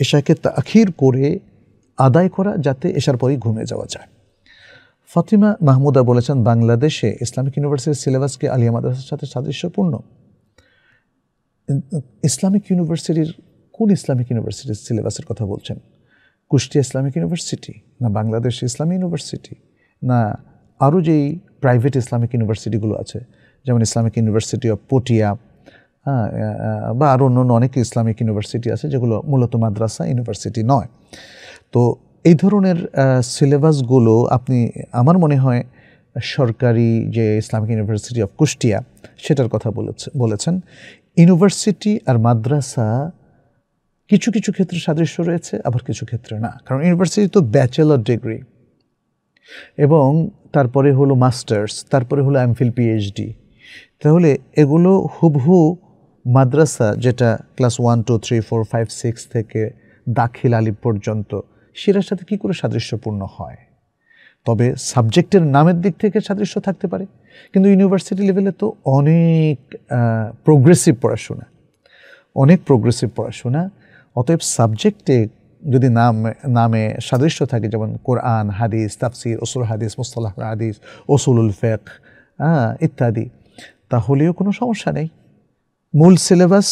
এশাকে তাখির করে আদায় করা যাতে এশার পরেই ঘুমে যাওয়া যায় ফাতিমা মাহমুদা বলেছেন বাংলাদেশে ইসলামিক ইউনিভার্সিটির সিলেবাসকে আলিয়া মাদ্রাসার সাথে সাদৃশ্যপূর্ণ ইসলামিক ইউনিভার্সিটির কোন ইসলামিক ইউনিভার্সিটির সিলেবাসের কথা বলছেন কুষ্টিয়া ইসলামিক ইউনিভার্সিটি না বাংলাদেশ ইসলামী ইউনিভার্সিটি না আরও যেই প্রাইভেট ইসলামিক ইউনিভার্সিটিগুলো আছে যেমন ইসলামিক ইউনিভার্সিটি অফ পটিয়া হ্যাঁ বা আরও অন্য অন্য অনেক ইসলামিক ইউনিভার্সিটি আছে যেগুলো মূলত মাদ্রাসা ইউনিভার্সিটি নয় তো এই ধরনের সিলেবাসগুলো আপনি আমার মনে হয় সরকারি যে ইসলামিক ইউনিভার্সিটি অফ কুষ্টিয়া সেটার কথা বলেছে বলেছেন ইউনিভার্সিটি আর মাদ্রাসা কিছু কিছু ক্ষেত্রে সাদৃশ্য রয়েছে আবার কিছু ক্ষেত্রে না কারণ ইউনিভার্সিটি তো ব্যাচেলর ডিগ্রি এবং তারপরে হলো মাস্টার্স তারপরে হলো এমফিল পিএইচডি তাহলে এগুলো হুবহু মাদ্রাসা যেটা class one two three four five six থেকে দাখিল আলিপ পর্যন্ত সেটার সাথে কী করে সাদৃশ্যপূর্ণ হয় তবে সাবজেক্টের নামের দিক থেকে সাদৃশ্য থাকতে পারে কিন্তু ইউনিভার্সিটি লেভেলে তো অনেক প্রোগ্রেসিভ পড়াশোনা অনেক প্রোগ্রেসিভ পড়াশোনা অতএব সাবজেক্টে যদি নাম নামে সাদৃশ্য থাকে যেমন কোরআন হাদিস তাফসির ওসুল হাদিস মুস্তাল্লাহ হাদিস ওসুলুল ফেক হ্যাঁ ইত্যাদি তাহলেও কোনো সমস্যা নেই মূল সিলেবাস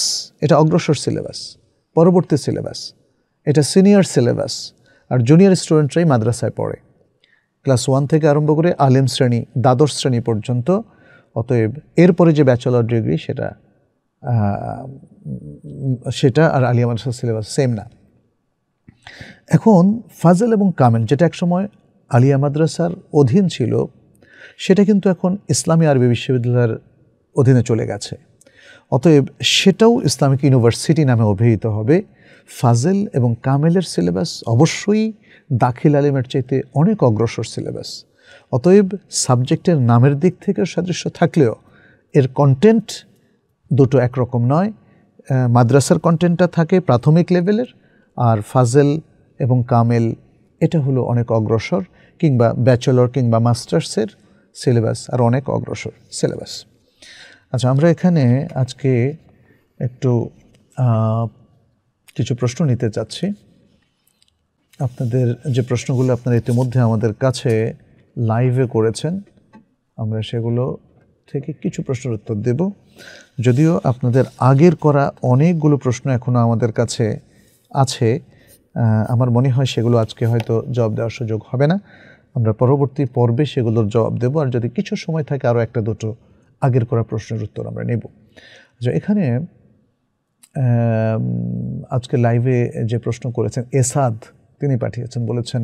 এটা অগ্রসর সিলেবাস পরবর্তী সিলেবাস এটা সিনিয়র সিলেবাস আর জুনিয়র স্টুডেন্টরাই মাদ্রাসায় পড়ে ক্লাস ওয়ান থেকে আরম্ভ করে আলেম শ্রেণী দ্বাদশ শ্রেণী পর্যন্ত অতএব এরপরে যে ব্যাচেলর ডিগ্রি সেটা সেটা আর আলিয়া মাদ্রাসার সিলেবাস সেম না এখন ফাজল এবং কামেল যেটা একসময় আলিয়া মাদ্রাসার অধীন ছিল সেটা কিন্তু এখন ইসলামী আরবি বিশ্ববিদ্যালয়ের অধীনে চলে গেছে অতএব সেটাও ইসলামিক ইউনিভার্সিটি নামে অভিহিত হবে ফাজেল এবং কামেলের সিলেবাস অবশ্যই দাখিল আলিমের চাইতে অনেক অগ্রসর সিলেবাস অতএব সাবজেক্টের নামের দিক থেকে সাদৃশ্য থাকলেও এর কন্টেন্ট দুটো একরকম নয় মাদ্রাসার কন্টেন্টটা থাকে প্রাথমিক লেভেলের আর ফাজেল এবং কামেল এটা হলো অনেক অগ্রসর কিংবা ব্যাচেলর কিংবা মাস্টার্সের সিলেবাস আর অনেক অগ্রসর সিলেবাস আচ্ছা আমরা এখানে আজকে একটু কিছু প্রশ্ন নিতে চাচ্ছি আপনাদের যে প্রশ্নগুলো আপনারা ইতিমধ্যে আমাদের কাছে লাইভে করেছেন আমরা সেগুলো থেকে কিছু প্রশ্নের উত্তর দেবো যদিও আপনাদের আগের করা অনেকগুলো প্রশ্ন এখনও আমাদের কাছে আছে আমার মনে হয় সেগুলো আজকে হয়তো জবাব দেওয়ার সুযোগ হবে না আমরা পরবর্তী পর্বে সেগুলোর জবাব দেব আর যদি কিছু সময় থাকে আরও একটা দুটো আগের করা প্রশ্নের উত্তর আমরা নেব যে আচ্ছা, এখানে আজকে লাইভে যে প্রশ্ন করেছেন এসাদ তিনি পাঠিয়েছেন বলেছেন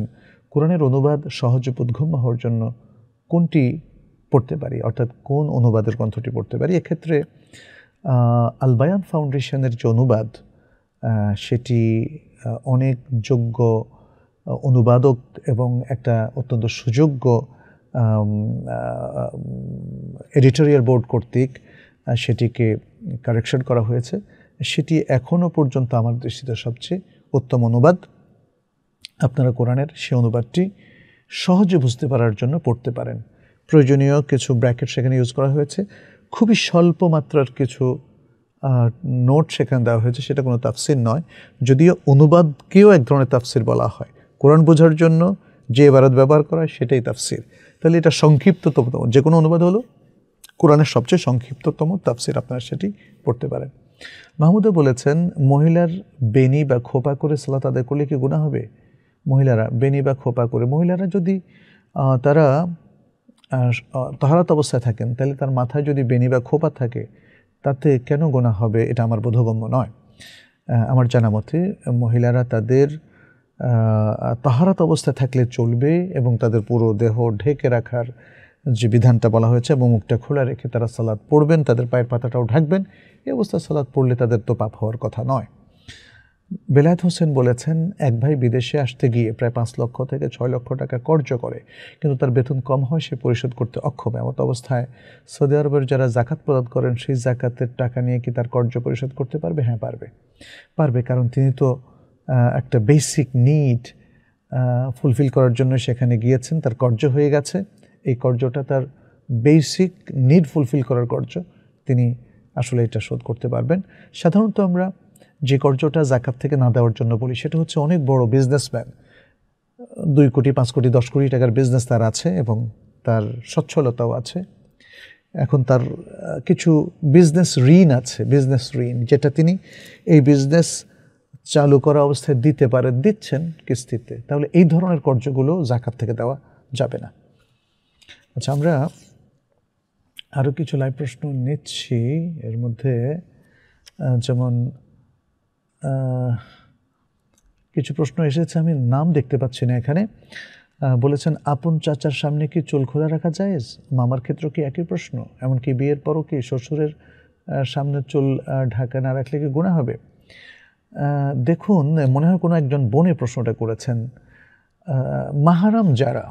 কোরআনের অনুবাদ সহজে বোধগম্য হওয়ার জন্য কোনটি পড়তে পারি অর্থাৎ কোন অনুবাদের গ্রন্থটি পড়তে পারি এক্ষেত্রে আলবায়ান ফাউন্ডেশনের যে অনুবাদ সেটি অনেক যোগ্য অনুবাদক এবং একটা অত্যন্ত সুযোগ্য এডিটোরিয়াল বোর্ড কর্তৃক সেটিকে কারেকশন করা হয়েছে সেটি এখনও পর্যন্ত আমার দৃষ্টিতে সবচেয়ে উত্তম অনুবাদ আপনারা কোরআনের সে অনুবাদটি সহজে বুঝতে পারার জন্য পড়তে পারেন প্রয়োজনীয় কিছু ব্র্যাকেট সেখানে ইউজ করা হয়েছে খুবই স্বল্প মাত্রার কিছু নোট সেখানে দেওয়া হয়েছে সেটা কোনো তাফসির নয় যদিও অনুবাদকেও এক ধরনের তাফসির বলা হয় কোরআন বোঝার জন্য যে এবারত ব্যবহার করা হয় সেটাই তাফসির তাহলে এটা সংক্ষিপ্ততম যে কোনো অনুবাদ হলো কোরআনের সবচেয়ে সংক্ষিপ্ততম তাফসির আপনারা সেটি পড়তে পারেন মাহমুদে বলেছেন মহিলার বেনি বা খোপা করে সালা তাদের করলে কি গুণা হবে মহিলারা বেনি বা খোপা করে মহিলারা যদি তারা তহারাত অবস্থায় থাকেন তাহলে তার মাথায় যদি বেনি বা খোপা থাকে তাতে কেন গোনা হবে এটা আমার বোধগম্য নয় আমার জানা মতে মহিলারা তাদের তাহারাত অবস্থায় থাকলে চলবে এবং তাদের পুরো দেহ ঢেকে রাখার যে বিধানটা বলা হয়েছে এবং মুখটা খোলা রেখে তারা সালাদ পড়বেন তাদের পায়ের পাতাটাও ঢাকবেন এই অবস্থায় সালাদ পড়লে তাদের তো পাপ হওয়ার কথা নয় বেলায়ত হোসেন বলেছেন এক ভাই বিদেশে আসতে গিয়ে প্রায় পাঁচ লক্ষ থেকে ছয় লক্ষ টাকা কর্য করে কিন্তু তার বেতন কম হয় সে পরিশোধ করতে অক্ষম এমত অবস্থায় সৌদি আরবের যারা জাকাত প্রদান করেন সেই জাকাতের টাকা নিয়ে কি তার কর্য পরিশোধ করতে পারবে হ্যাঁ পারবে পারবে কারণ তিনি তো একটা বেসিক নিড ফুলফিল করার জন্য সেখানে গিয়েছেন তার কর্য হয়ে গেছে এই কর্যটা তার বেসিক নিড ফুলফিল করার কর্য তিনি আসলে এটা শোধ করতে পারবেন সাধারণত আমরা যে কর্যটা জাকাত থেকে না দেওয়ার জন্য বলি সেটা হচ্ছে অনেক বড় বিজনেসম্যান দুই কোটি পাঁচ কোটি দশ কোটি টাকার বিজনেস তার আছে এবং তার সচ্ছলতাও আছে এখন তার কিছু বিজনেস ঋণ আছে বিজনেস ঋণ যেটা তিনি এই বিজনেস চালু করা অবস্থায় দিতে পারে দিচ্ছেন কিস্তিতে তাহলে এই ধরনের কর্যগুলো জাকাত থেকে দেওয়া যাবে না আচ্ছা আমরা আরও কিছু লাইভ প্রশ্ন নিচ্ছি এর মধ্যে যেমন কিছু প্রশ্ন এসেছে আমি নাম দেখতে পাচ্ছি না এখানে বলেছেন আপন চাচার সামনে কি চুল খোলা রাখা যায় মামার ক্ষেত্র কি একই প্রশ্ন এমনকি বিয়ের পরও কি শ্বশুরের সামনে চুল ঢাকা না রাখলে কি গুণা হবে দেখুন মনে হয় কোনো একজন বোনে প্রশ্নটা করেছেন মাহারাম যারা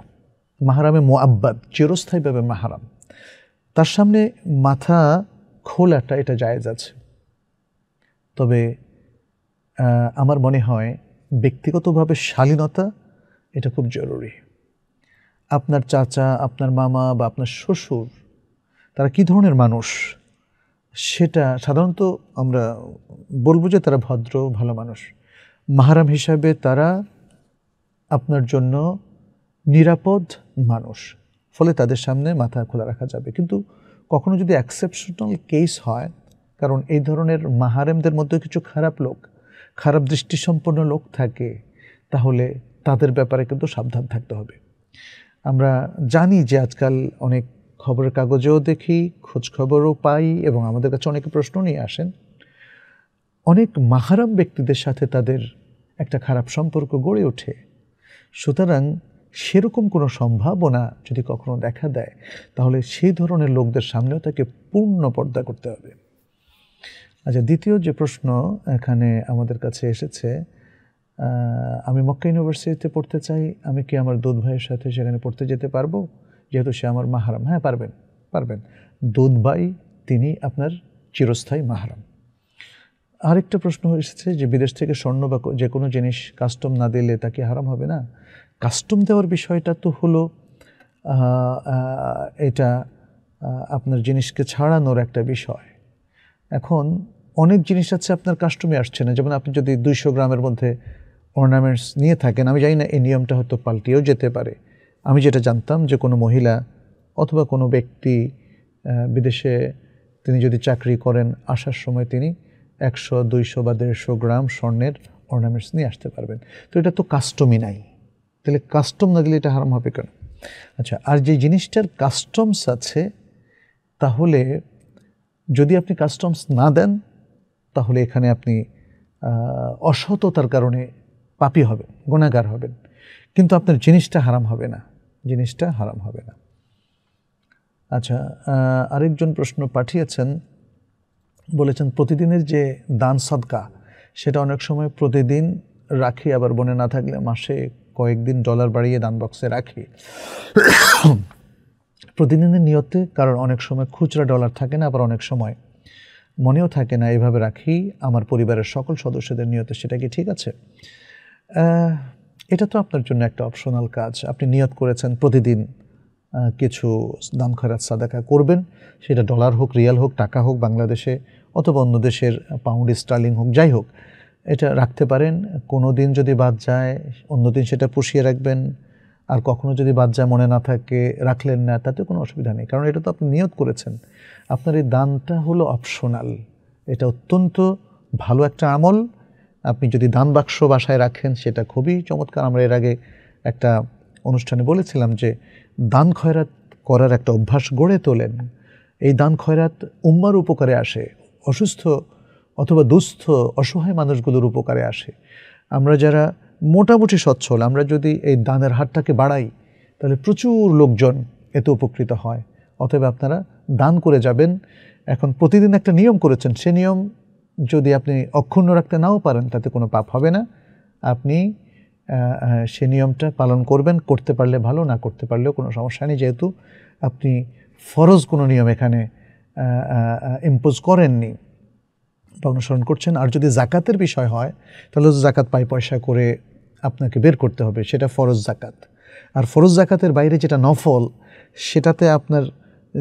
মাহারামে মোয়াব্বাদ চিরস্থায়ীভাবে মাহারাম তার সামনে মাথা খোলাটা এটা জায়েজ আছে তবে আমার মনে হয় ব্যক্তিগতভাবে শালীনতা এটা খুব জরুরি আপনার চাচা আপনার মামা বা আপনার শ্বশুর তারা কি ধরনের মানুষ সেটা সাধারণত আমরা বলবো যে তারা ভদ্র ভালো মানুষ মাহারাম হিসাবে তারা আপনার জন্য নিরাপদ মানুষ ফলে তাদের সামনে মাথা খোলা রাখা যাবে কিন্তু কখনো যদি অ্যাকসেপশনাল কেস হয় কারণ এই ধরনের মাহারেমদের মধ্যে কিছু খারাপ লোক খারাপ দৃষ্টিসম্পন্ন লোক থাকে তাহলে তাদের ব্যাপারে কিন্তু সাবধান থাকতে হবে আমরা জানি যে আজকাল অনেক খবরের কাগজেও দেখি খোঁজখবরও পাই এবং আমাদের কাছে অনেকে প্রশ্ন নিয়ে আসেন অনেক মাহারাম ব্যক্তিদের সাথে তাদের একটা খারাপ সম্পর্ক গড়ে ওঠে সুতরাং সেরকম কোনো সম্ভাবনা যদি কখনো দেখা দেয় তাহলে সেই ধরনের লোকদের সামনেও তাকে পূর্ণ পর্দা করতে হবে আচ্ছা দ্বিতীয় যে প্রশ্ন এখানে আমাদের কাছে এসেছে আমি মক্কা ইউনিভার্সিটিতে পড়তে চাই আমি কি আমার দুধ ভাইয়ের সাথে সেখানে পড়তে যেতে পারবো যেহেতু সে আমার মাহারাম হ্যাঁ পারবেন পারবেন দুধ ভাই তিনি আপনার চিরস্থায়ী মাহারাম আরেকটা প্রশ্ন এসেছে যে বিদেশ থেকে স্বর্ণ বা যে কোনো জিনিস কাস্টম না দিলে তাকে হারাম হবে না কাস্টম দেওয়ার বিষয়টা তো হলো এটা আপনার জিনিসকে ছাড়ানোর একটা বিষয় এখন অনেক জিনিস আছে আপনার কাস্টমে আসছে না যেমন আপনি যদি দুইশো গ্রামের মধ্যে অর্নামেন্টস নিয়ে থাকেন আমি জানি না এই নিয়মটা হয়তো পাল্টিয়েও যেতে পারে আমি যেটা জানতাম যে কোনো মহিলা অথবা কোনো ব্যক্তি বিদেশে তিনি যদি চাকরি করেন আসার সময় তিনি একশো দুইশো বা দেড়শো গ্রাম স্বর্ণের অর্নামেন্টস নিয়ে আসতে পারবেন তো এটা তো কাস্টমই নাই তাহলে কাস্টম না দিলে এটা হারাম হবে কেন আচ্ছা আর যে জিনিসটার কাস্টমস আছে তাহলে যদি আপনি কাস্টমস না দেন তাহলে এখানে আপনি অসততার কারণে পাপি হবেন গুণাগার হবেন কিন্তু আপনার জিনিসটা হারাম হবে না জিনিসটা হারাম হবে না আচ্ছা আরেকজন প্রশ্ন পাঠিয়েছেন বলেছেন প্রতিদিনের যে দান সদকা সেটা অনেক সময় প্রতিদিন রাখি আবার বনে না থাকলে মাসে কয়েকদিন ডলার বাড়িয়ে দান বক্সে রাখি প্রতিদিনের নিয়তে কারণ অনেক সময় খুচরা ডলার থাকে না আবার অনেক সময় মনেও থাকে না এভাবে রাখি আমার পরিবারের সকল সদস্যদের নিয়ত সেটা কি ঠিক আছে এটা তো আপনার জন্য একটা অপশনাল কাজ আপনি নিয়ত করেছেন প্রতিদিন কিছু দাম খরাজ সাদাকা করবেন সেটা ডলার হোক রিয়াল হোক টাকা হোক বাংলাদেশে অথবা অন্য দেশের পাউন্ড স্টার্লিং হোক যাই হোক এটা রাখতে পারেন কোনো দিন যদি বাদ যায় অন্য দিন সেটা পুষিয়ে রাখবেন আর কখনো যদি বাদ যায় মনে না থাকে রাখলেন না তাতে কোনো অসুবিধা নেই কারণ এটা তো আপনি নিয়ত করেছেন আপনার এই দানটা হলো অপশনাল এটা অত্যন্ত ভালো একটা আমল আপনি যদি দান বাক্স বাসায় রাখেন সেটা খুবই চমৎকার আমরা এর আগে একটা অনুষ্ঠানে বলেছিলাম যে দান খয়রাত করার একটা অভ্যাস গড়ে তোলেন এই দান খয়রাত উম্মার উপকারে আসে অসুস্থ অথবা দুস্থ অসহায় মানুষগুলোর উপকারে আসে আমরা যারা মোটামুটি সচ্ছল আমরা যদি এই দানের হারটাকে বাড়াই তাহলে প্রচুর লোকজন এতে উপকৃত হয় অতএব আপনারা দান করে যাবেন এখন প্রতিদিন একটা নিয়ম করেছেন সে নিয়ম যদি আপনি অক্ষুণ্ণ রাখতে নাও পারেন তাতে কোনো পাপ হবে না আপনি সে নিয়মটা পালন করবেন করতে পারলে ভালো না করতে পারলেও কোনো সমস্যা নেই যেহেতু আপনি ফরজ কোনো নিয়ম এখানে ইম্পোজ করেননি বা অনুসরণ করছেন আর যদি জাকাতের বিষয় হয় তাহলে জাকাত পাই পয়সা করে আপনাকে বের করতে হবে সেটা ফরজ জাকাত আর ফরজ জাকাতের বাইরে যেটা নফল সেটাতে আপনার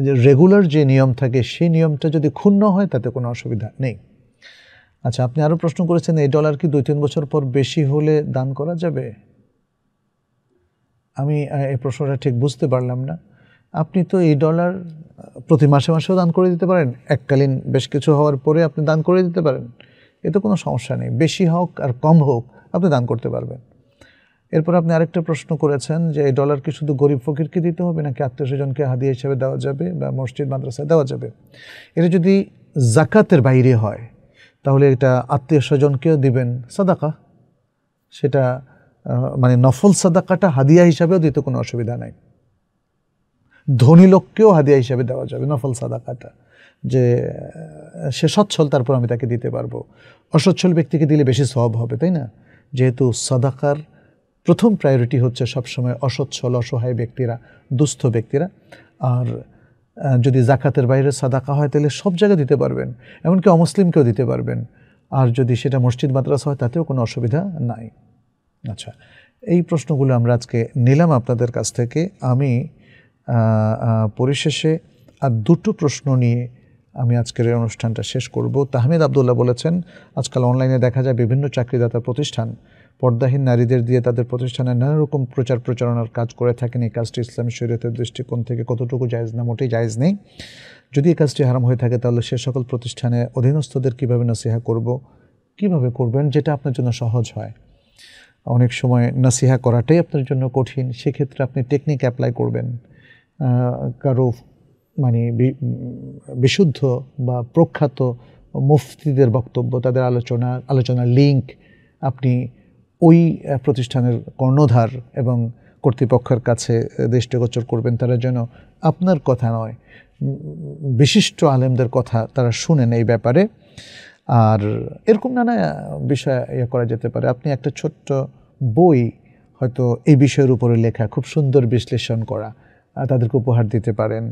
যে রেগুলার যে নিয়ম থাকে সেই নিয়মটা যদি ক্ষুণ্ণ হয় তাতে কোনো অসুবিধা নেই আচ্ছা আপনি আরও প্রশ্ন করেছেন এই ডলার কি দুই তিন বছর পর বেশি হলে দান করা যাবে আমি এই প্রশ্নটা ঠিক বুঝতে পারলাম না আপনি তো এই ডলার প্রতি মাসে মাসেও দান করে দিতে পারেন এককালীন বেশ কিছু হওয়ার পরে আপনি দান করে দিতে পারেন এতে কোনো সমস্যা নেই বেশি হোক আর কম হোক আপনি দান করতে পারবেন এরপর আপনি আরেকটা প্রশ্ন করেছেন যে এই ডলার কি শুধু গরিব ফকিরকে দিতে হবে নাকি আত্মীয় স্বজনকে হাদিয়া হিসেবে দেওয়া যাবে বা মসজিদ মাদ্রাসায় দেওয়া যাবে এটা যদি জাকাতের বাইরে হয় তাহলে এটা আত্মীয় স্বজনকেও দিবেন সাদাকা সেটা মানে নফল সাদাকাটা হাদিয়া হিসাবেও দিতে কোনো অসুবিধা নাই ধনী লোককেও হাদিয়া হিসাবে দেওয়া যাবে নফল সাদাকাটা যে সে সচ্ছল তারপর আমি তাকে দিতে পারবো অসচ্ছল ব্যক্তিকে দিলে বেশি সব হবে তাই না যেহেতু সাদাকার প্রথম প্রায়োরিটি হচ্ছে সবসময় অসচ্ছল অসহায় ব্যক্তিরা দুস্থ ব্যক্তিরা আর যদি জাকাতের বাইরে সাদাকা হয় তাহলে সব জায়গায় দিতে পারবেন এমনকি অমুসলিমকেও দিতে পারবেন আর যদি সেটা মসজিদ মাদ্রাসা হয় তাতেও কোনো অসুবিধা নাই আচ্ছা এই প্রশ্নগুলো আমরা আজকে নিলাম আপনাদের কাছ থেকে আমি পরিশেষে আর দুটো প্রশ্ন নিয়ে আমি আজকের এই অনুষ্ঠানটা শেষ করব তাহমিদ আবদুল্লাহ বলেছেন আজকাল অনলাইনে দেখা যায় বিভিন্ন চাকরিদাতা প্রতিষ্ঠান পর্দাহীন নারীদের দিয়ে তাদের প্রতিষ্ঠানে নানা রকম প্রচার প্রচারণার কাজ করে থাকেন এই কাজটি ইসলামী শরীয়তের দৃষ্টিকোণ থেকে কতটুকু জায়জ না মোটেই জায়জ নেই যদি এই কাজটি হারাম হয়ে থাকে তাহলে সে সকল প্রতিষ্ঠানে অধীনস্থদের কীভাবে নসিহা করব কিভাবে করবেন যেটা আপনার জন্য সহজ হয় অনেক সময় নাসিহা করাটাই আপনার জন্য কঠিন সেক্ষেত্রে আপনি টেকনিক অ্যাপ্লাই করবেন কারো মানে বিশুদ্ধ বা প্রখ্যাত মুফতিদের বক্তব্য তাদের আলোচনা আলোচনার লিঙ্ক আপনি ওই প্রতিষ্ঠানের কর্ণধার এবং কর্তৃপক্ষের কাছে দৃষ্টিগোচর করবেন তারা যেন আপনার কথা নয় বিশিষ্ট আলেমদের কথা তারা শুনেন এই ব্যাপারে আর এরকম নানা বিষয় ইয়ে করা যেতে পারে আপনি একটা ছোট্ট বই হয়তো এই বিষয়ের উপরে লেখা খুব সুন্দর বিশ্লেষণ করা তাদেরকে উপহার দিতে পারেন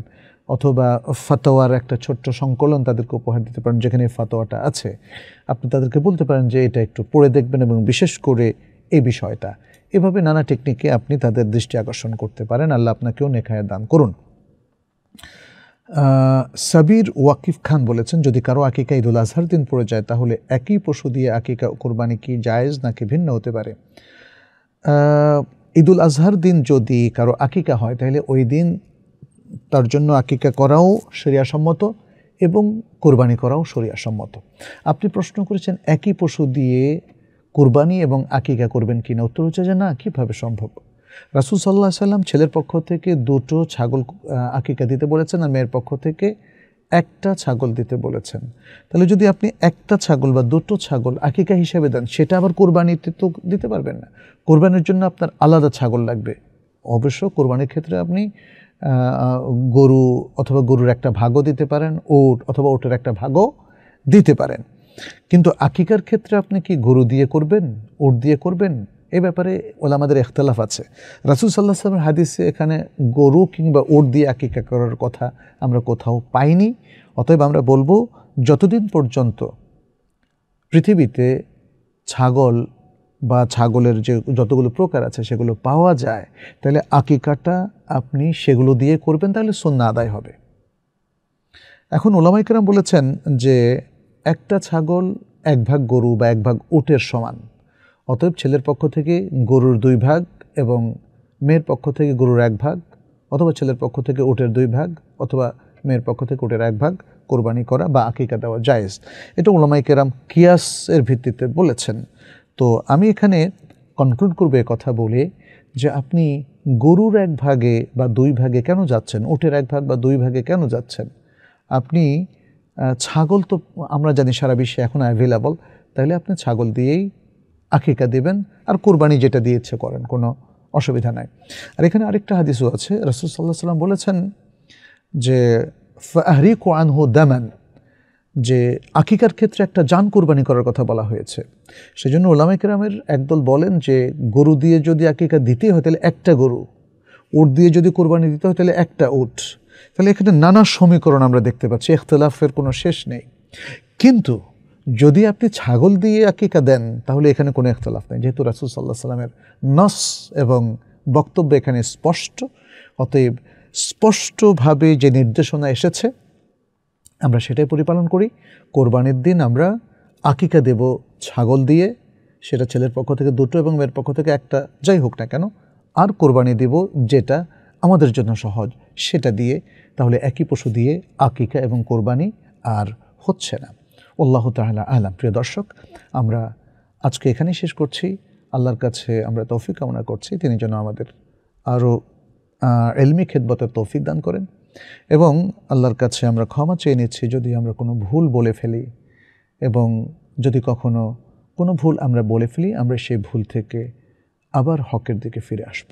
অথবা ফাতোয়ার একটা ছোট্ট সংকলন তাদেরকে উপহার দিতে পারেন যেখানে ফাতোয়াটা আছে আপনি তাদেরকে বলতে পারেন যে এটা একটু পড়ে দেখবেন এবং বিশেষ করে এই বিষয়টা এভাবে নানা টেকনিকে আপনি তাদের দৃষ্টি আকর্ষণ করতে পারেন আল্লাহ আপনাকেও নেখায় দান করুন সাবির ওয়াকিফ খান বলেছেন যদি কারো আকিকা ঈদুল আজহার দিন পড়ে যায় তাহলে একই পশু দিয়ে আকিকা কোরবানি কি জায়েজ নাকি ভিন্ন হতে পারে ঈদুল আজহার দিন যদি কারো আকিকা হয় তাহলে ওই দিন তার জন্য আকিকা করাও সম্মত এবং কোরবানি করাও সম্মত আপনি প্রশ্ন করেছেন একই পশু দিয়ে কোরবানি এবং আকিকা করবেন কি না উত্তর হচ্ছে যে না কীভাবে সম্ভব রাসুল সাল্লাহ সাল্লাম ছেলের পক্ষ থেকে দুটো ছাগল আকিকা দিতে বলেছেন আর মেয়ের পক্ষ থেকে একটা ছাগল দিতে বলেছেন তাহলে যদি আপনি একটা ছাগল বা দুটো ছাগল আকিকা হিসেবে দেন সেটা আবার কোরবানিতে তো দিতে পারবেন না কোরবানির জন্য আপনার আলাদা ছাগল লাগবে অবশ্য কোরবানির ক্ষেত্রে আপনি গরু অথবা গরুর একটা ভাগও দিতে পারেন ওট অথবা ওটের একটা ভাগও দিতে পারেন কিন্তু আকিকার ক্ষেত্রে আপনি কি গরু দিয়ে করবেন ওট দিয়ে করবেন এ ব্যাপারে ওলা আমাদের এখতলাফ আছে রাসুল সাল্লাহ সাল্লামের হাদিসে এখানে গরু কিংবা ওট দিয়ে আকিকা করার কথা আমরা কোথাও পাইনি অতএব আমরা বলবো যতদিন পর্যন্ত পৃথিবীতে ছাগল বা ছাগলের যে যতগুলো প্রকার আছে সেগুলো পাওয়া যায় তাহলে আকিকাটা আপনি সেগুলো দিয়ে করবেন তাহলে সন্না আদায় হবে এখন ওলামাইকেরাম বলেছেন যে একটা ছাগল এক ভাগ গরু বা এক ভাগ উটের সমান অতএব ছেলের পক্ষ থেকে গরুর দুই ভাগ এবং মেয়ের পক্ষ থেকে গরুর এক ভাগ অথবা ছেলের পক্ষ থেকে উটের দুই ভাগ অথবা মেয়ের পক্ষ থেকে উটের এক ভাগ কোরবানি করা বা আকিকা দেওয়া জায়েজ এটা ওলামাইকেরাম কিয়াসের ভিত্তিতে বলেছেন তো আমি এখানে কনক্লুড করবো কথা বলে যে আপনি গরুর এক ভাগে বা দুই ভাগে কেন যাচ্ছেন উঠের এক ভাগ বা দুই ভাগে কেন যাচ্ছেন আপনি ছাগল তো আমরা জানি সারা বিশ্বে এখন অ্যাভেলেবল তাহলে আপনি ছাগল দিয়েই আকিকা দেবেন আর কোরবানি যেটা দিয়ে ইচ্ছে করেন কোনো অসুবিধা নাই আর এখানে আরেকটা হাদিসও আছে রসুল সাল্লাহ সাল্লাম বলেছেন যে ফাহরি কোয়ান হো দামান যে আকিকার ক্ষেত্রে একটা যান কোরবানি করার কথা বলা হয়েছে সেজন্য ওলামা কেরামের একদল বলেন যে গরু দিয়ে যদি আকিকা দিতে হয় তাহলে একটা গরু উট দিয়ে যদি কোরবানি দিতে হয় তাহলে একটা উট তাহলে এখানে নানা সমীকরণ আমরা দেখতে পাচ্ছি এখতলাফের কোনো শেষ নেই কিন্তু যদি আপনি ছাগল দিয়ে আকিকা দেন তাহলে এখানে কোনো এখতলাফ নেই যেহেতু রাসুল সাল্লাহ সাল্লামের নস এবং বক্তব্য এখানে স্পষ্ট অতএব স্পষ্টভাবে যে নির্দেশনা এসেছে আমরা সেটাই পরিপালন করি কোরবানির দিন আমরা আকিকা দেব ছাগল দিয়ে সেটা ছেলের পক্ষ থেকে দুটো এবং মেয়ের পক্ষ থেকে একটা যাই হোক না কেন আর কোরবানি দেব যেটা আমাদের জন্য সহজ সেটা দিয়ে তাহলে একই পশু দিয়ে আকিকা এবং কোরবানি আর হচ্ছে না আল্লাহ তাহলে আহলাম প্রিয় দর্শক আমরা আজকে এখানেই শেষ করছি আল্লাহর কাছে আমরা তৌফিক কামনা করছি তিনি যেন আমাদের আরও এলমি খেদবতের তৌফিক দান করেন এবং আল্লাহর কাছে আমরা ক্ষমা চেয়ে নিচ্ছি যদি আমরা কোনো ভুল বলে ফেলি এবং যদি কখনো কোনো ভুল আমরা বলে ফেলি আমরা সেই ভুল থেকে আবার হকের দিকে ফিরে আসব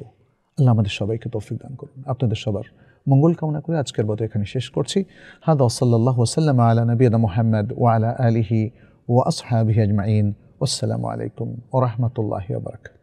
আল্লাহ আমাদের সবাইকে তৌফিক দান করুন আপনাদের সবার মঙ্গল কামনা করে আজকের মতো এখানে শেষ করছি হাদ ওসল্লাহ ওসাল্লাম আলা নবীদ মোহাম্মদ ওয়ালা আলিহি ও আসহাবি আজমাইন আসসালামু আলাইকুম ওরহমতুল্লাহ বারকাত